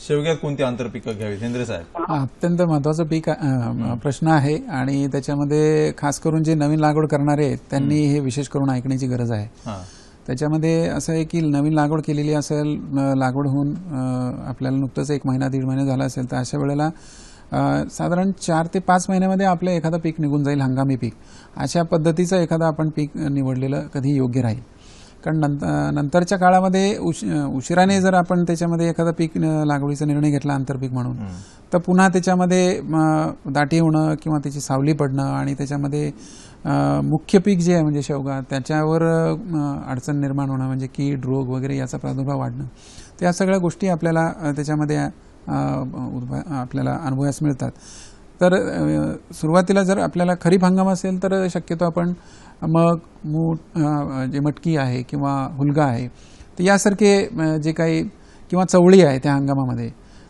शेवग्यात कोणती आंतरपिकं घ्यावी सेंद्रे साहेब अत्यंत महत्वाचं पीक प्रश्न आहे आणि त्याच्यामध्ये खास करून जे नवीन लागवड करणारे आहेत त्यांनी हे विशेष करून ऐकण्याची गरज आहे त्याच्यामध्ये असं आहे की नवीन लागवड केलेली असेल लागवड होऊन आपल्याला नुकतंच एक महिना दीड महिना झाला असेल तर अशा वेळेला साधारण चार ते पाच महिन्यामध्ये आपलं एखादं पीक निघून जाईल हंगामी पीक अशा पद्धतीचं एखादं आपण पीक निवडलेलं कधी योग्य राहील कारण नंतर नंतरच्या काळामध्ये उश उशिराने जर आपण त्याच्यामध्ये एखादा पीक लागवडीचा निर्णय घेतला आंतरपीक म्हणून तर पुन्हा त्याच्यामध्ये दाटी होणं किंवा त्याची सावली पडणं आणि त्याच्यामध्ये मुख्य पीक जे आहे म्हणजे शेवगा त्याच्यावर अडचण निर्माण होणं म्हणजे कीड रोग वगैरे याचा प्रादुर्भाव वाढणं तर या सगळ्या गोष्टी आपल्याला त्याच्यामध्ये आपल्याला अनुभवास मिळतात तर सुरुवातीला जर आपल्याला खरीप हंगाम असेल तर शक्यतो आपण मग मूठ जे मटकी आहे किंवा हुलगा आहे तर यासारखे जे काही किंवा चवळी आहे त्या हंगामामध्ये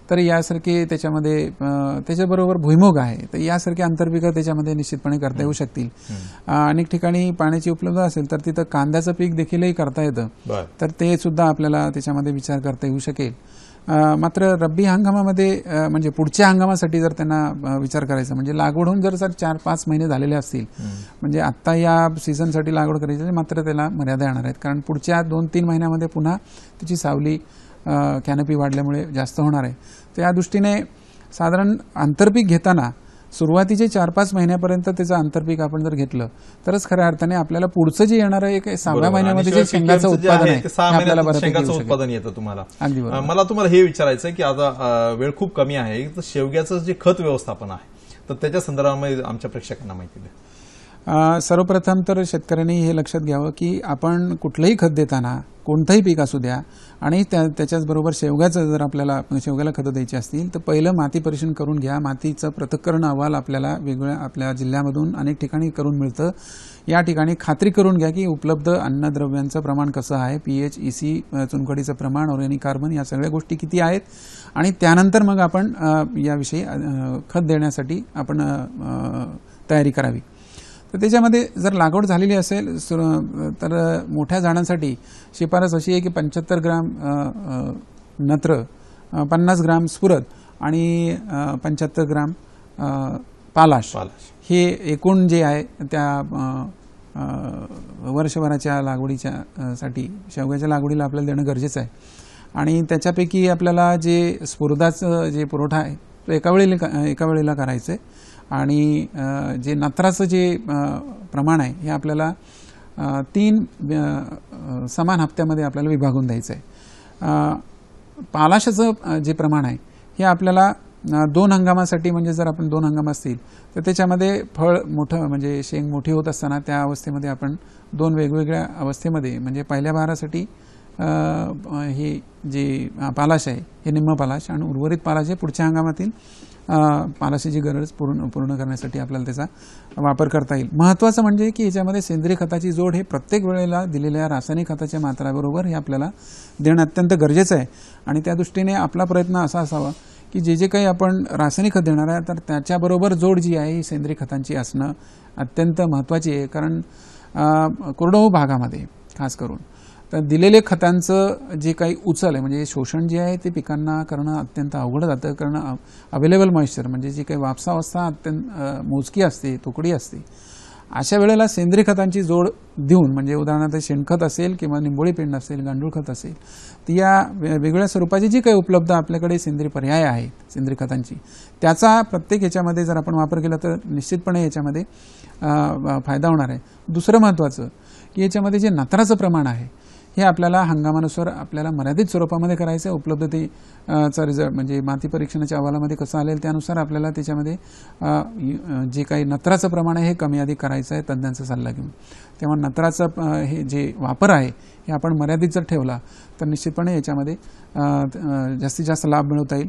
तर यासारखे त्याच्यामध्ये त्याच्याबरोबर भुईमुग आहे तर यासारखे आंतरपिकं त्याच्यामध्ये निश्चितपणे करता येऊ शकतील अनेक ठिकाणी पाण्याची उपलब्ध असेल तर तिथं कांद्याचं पीक देखीलही करता येतं तर ते सुद्धा आपल्याला त्याच्यामध्ये विचार करता येऊ शकेल मात्र रब्बी हंगामामध्ये म्हणजे पुढच्या हंगामासाठी जर त्यांना विचार करायचा म्हणजे लागवड होऊन जर सर चार पाच महिने झालेले असतील म्हणजे आत्ता या सीझनसाठी लागवड करायची मात्र त्याला मर्यादा येणार आहेत कारण पुढच्या दोन तीन महिन्यामध्ये पुन्हा त्याची सावली कॅनपी वाढल्यामुळे जास्त होणार आहे तर या दृष्टीने साधारण आंतरपीक घेताना सुरुवातीचे चार पाच महिन्यापर्यंत त्याचं आंतरपीक आपण जर घेतलं तरच खऱ्या अर्थाने आपल्याला पुढचं जे येणार आहे सहा महिन्यामध्ये जे शेंगाचं उत्पादन आहे शेंगाचं उत्पादन येतं तुम्हाला मला तुम्हाला हे विचारायचं की आता वेळ खूप कमी आहे शेवग्याचं जे खत व्यवस्थापन आहे तर त्याच्या संदर्भामध्ये आमच्या प्रेक्षकांना माहिती द्या सर्वप्रथम तर शेतकऱ्यांनी हे लक्षात घ्यावं की आपण कुठलंही खत देताना कोणतंही पीक असू द्या आणि त्या त्याच्याचबरोबर शेवग्याचं जर आपल्याला म्हणजे शेवग्याला खतं द्यायची असतील तर पहिलं माती परीक्षण करून घ्या मातीचं पृथककरण अहवाल आपल्याला वेगवेगळ्या आपल्या जिल्ह्यामधून अनेक ठिकाणी करून मिळतं या ठिकाणी खात्री करून घ्या की उपलब्ध अन्नद्रव्यांचं प्रमाण कसं आहे पी एच ई सी चुनखडीचं प्रमाण ऑर्गॅनिक कार्बन या सगळ्या गोष्टी किती आहेत आणि त्यानंतर मग आपण याविषयी खत देण्यासाठी आपण तयारी करावी तर त्याच्यामध्ये जर लागवड झालेली असेल तर मोठ्या झाडांसाठी शिफारस अशी आहे की पंच्याहत्तर ग्राम नत्र पन्नास ग्राम स्फुरद आणि पंच्याहत्तर ग्राम पालाश हे एकूण जे आहे त्या वर्षभराच्या लागवडीच्या साठी शेवग्याच्या लागवडीला आपल्याला देणं गरजेचं आहे आणि त्याच्यापैकी आपल्याला जे स्फुर्दाचं जे पुरवठा आहे तो एका वेळेला एका वेळेला करायचं आहे आणि जे नत्राचं जे प्रमाण आहे हे आपल्याला तीन समान हप्त्यामध्ये आपल्याला विभागून द्यायचं आहे पालाशाचं जे प्रमाण आहे हे आपल्याला दोन हंगामासाठी म्हणजे जर आपण दोन हंगाम असतील तर त्याच्यामध्ये फळ मोठं म्हणजे शेंग मोठी होत असताना त्या अवस्थेमध्ये आपण दोन वेगवेगळ्या अवस्थेमध्ये म्हणजे पहिल्या बहारासाठी हे जे पालाश आहे हे निम्म पालाश आणि उर्वरित पालाश हे पुढच्या हंगामातील पालाशीची गरज पूर्ण पूर्ण करण्यासाठी आपल्याला त्याचा वापर करता येईल महत्त्वाचं म्हणजे की याच्यामध्ये सेंद्रिय खताची जोड हे प्रत्येक वेळेला दिलेल्या रासायनिक खताच्या मात्राबरोबर हे आपल्याला देणं अत्यंत गरजेचं आहे आणि त्या दृष्टीने आपला प्रयत्न असा असावा की जे जे काही आपण रासायनिक खत देणार आहे तर त्याच्याबरोबर जोड जी आहे ही सेंद्रिय खतांची असणं अत्यंत महत्त्वाची आहे कारण कोरडवाहू भागामध्ये खास करून तर दिलेले खतांचं जे काही उचल आहे म्हणजे शोषण जे आहे ते पिकांना करणं अत्यंत अवघड जातं कारण अवेलेबल मॉइश्चर म्हणजे जी काही वापसावस्था अत्यंत मोजकी असते तुकडी असते अशा वेळेला सेंद्रिय खतांची जोड देऊन म्हणजे उदाहरणार्थ शेणखत असेल किंवा निंबोळी पेंड असेल गांडूळ खत असेल तर या वेगवेगळ्या स्वरूपाची जी काही उपलब्ध आपल्याकडे सेंद्रिय पर्याय आहेत सेंद्रिय खतांची त्याचा प्रत्येक याच्यामध्ये जर आपण वापर केला तर निश्चितपणे याच्यामध्ये फायदा होणार आहे दुसरं महत्त्वाचं की याच्यामध्ये जे नत्राचं प्रमाण आहे हे आपल्याला हंगामानुसार आपल्याला मर्यादित स्वरूपामध्ये करायचं आहे उपलब्धतेचा रिझल्ट म्हणजे माती परीक्षणाच्या अहवालामध्ये कसं आलेल त्यानुसार आपल्याला त्याच्यामध्ये जे काही नत्राचं प्रमाण आहे हे कमी आधी करायचं आहे तज्ज्ञांचा सल्ला घेऊन तेव्हा नत्राचा हे जे वापर आहे हे आपण मर्यादित जर ठेवला तर निश्चितपणे याच्यामध्ये जास्तीत जास्त लाभ मिळवता येईल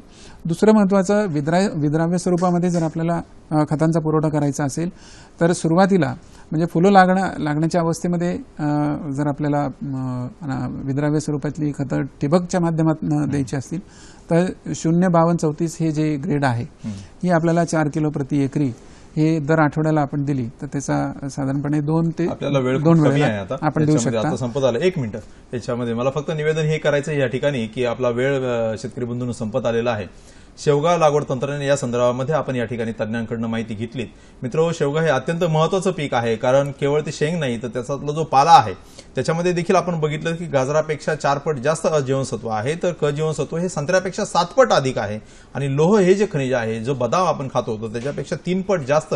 दुसरं महत्त्वाचं विद्रा विद्राव्य स्वरूपामध्ये जर आपल्याला खतांचा पुरवठा करायचा असेल तर सुरुवातीला म्हणजे फुलं लागण लागण्याच्या अवस्थेमध्ये जर आपल्याला विद्राव्य स्वरूपातली खतं ठिबकच्या माध्यमात द्यायची असतील तर शून्य बावन्न चौतीस हे जे ग्रेड आहे ही आपल्याला चार किलो प्रति एकरी हे दर आठवड्याला आपण दिली तर त्याचा साधारणपणे दोन ते दोन वेळ आपण देऊ शकतो संपत आलं एक मिनिट त्याच्यामध्ये मला फक्त निवेदन हे करायचं या ठिकाणी की आपला वेळ शेतकरी बंधून संपत आलेला आहे शेवगा लागवड तंत्रज्ञान या संदर्भामध्ये आपण या ठिकाणी तज्ञांकडून माहिती घेतलीत मित्र शेवगा हे अत्यंत महत्वाचं पीक आहे कारण केवळ ते शेंग नाही तर त्याच्यातला जो पाला आहे त्याच्यामध्ये देखील आपण बघितलं की गाजरापेक्षा चार पट जास्त अजीवनसत्व आहे तर क जीवनसत्व हे संत्र्यापेक्षा सात पट अधिक आहे आणि लोह हे जे खनिज आहे जो बदाम आपण खातो तो त्याच्यापेक्षा तीन पट जास्त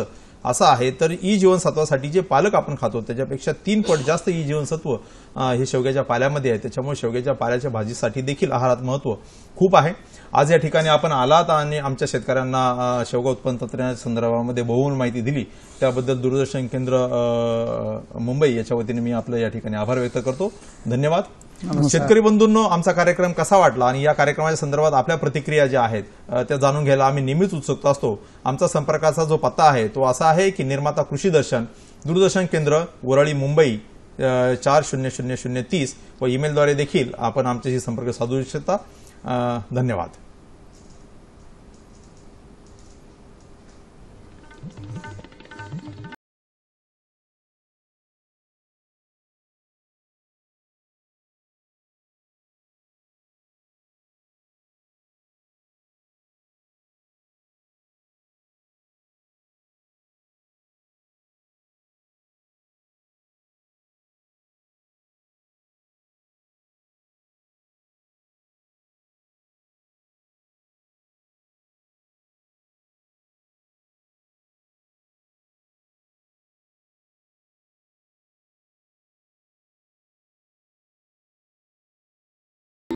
असं आहे तर ई जीवनसत्वासाठी जे पालक आपण खातो त्याच्यापेक्षा तीन पट जास्त ई जीवनसत्व हे शेवग्याच्या पाल्यामध्ये आहे त्याच्यामुळे शेवग्याच्या पाल्याच्या भाजीसाठी देखील आहारात महत्व खूप आहे आज या ठिकाणी आपण आलात आणि आमच्या शेतकऱ्यांना शेवगा उत्पन्न तंत्रज्ञान संदर्भामध्ये बहुमूल माहिती दिली त्याबद्दल दूरदर्शन केंद्र मुंबई याच्या वतीने मी आपलं या ठिकाणी आभार व्यक्त करतो धन्यवाद शेतकरी बंधूंनो आमचा कार्यक्रम कसा वाटला आणि या कार्यक्रमाच्या संदर्भात आपल्या प्रतिक्रिया ज्या आहेत त्या जाणून घ्यायला आम्ही नेहमीच उत्सुक असतो आमचा संपर्काचा जो पत्ता आहे तो असा आहे की निर्माता कृषी दर्शन दूरदर्शन केंद्र वरळी मुंबई चार शून्य शून्य शून्य तीस व ईमेलद्वारे देखील आपण आमच्याशी संपर्क साधू शकता धन्यवाद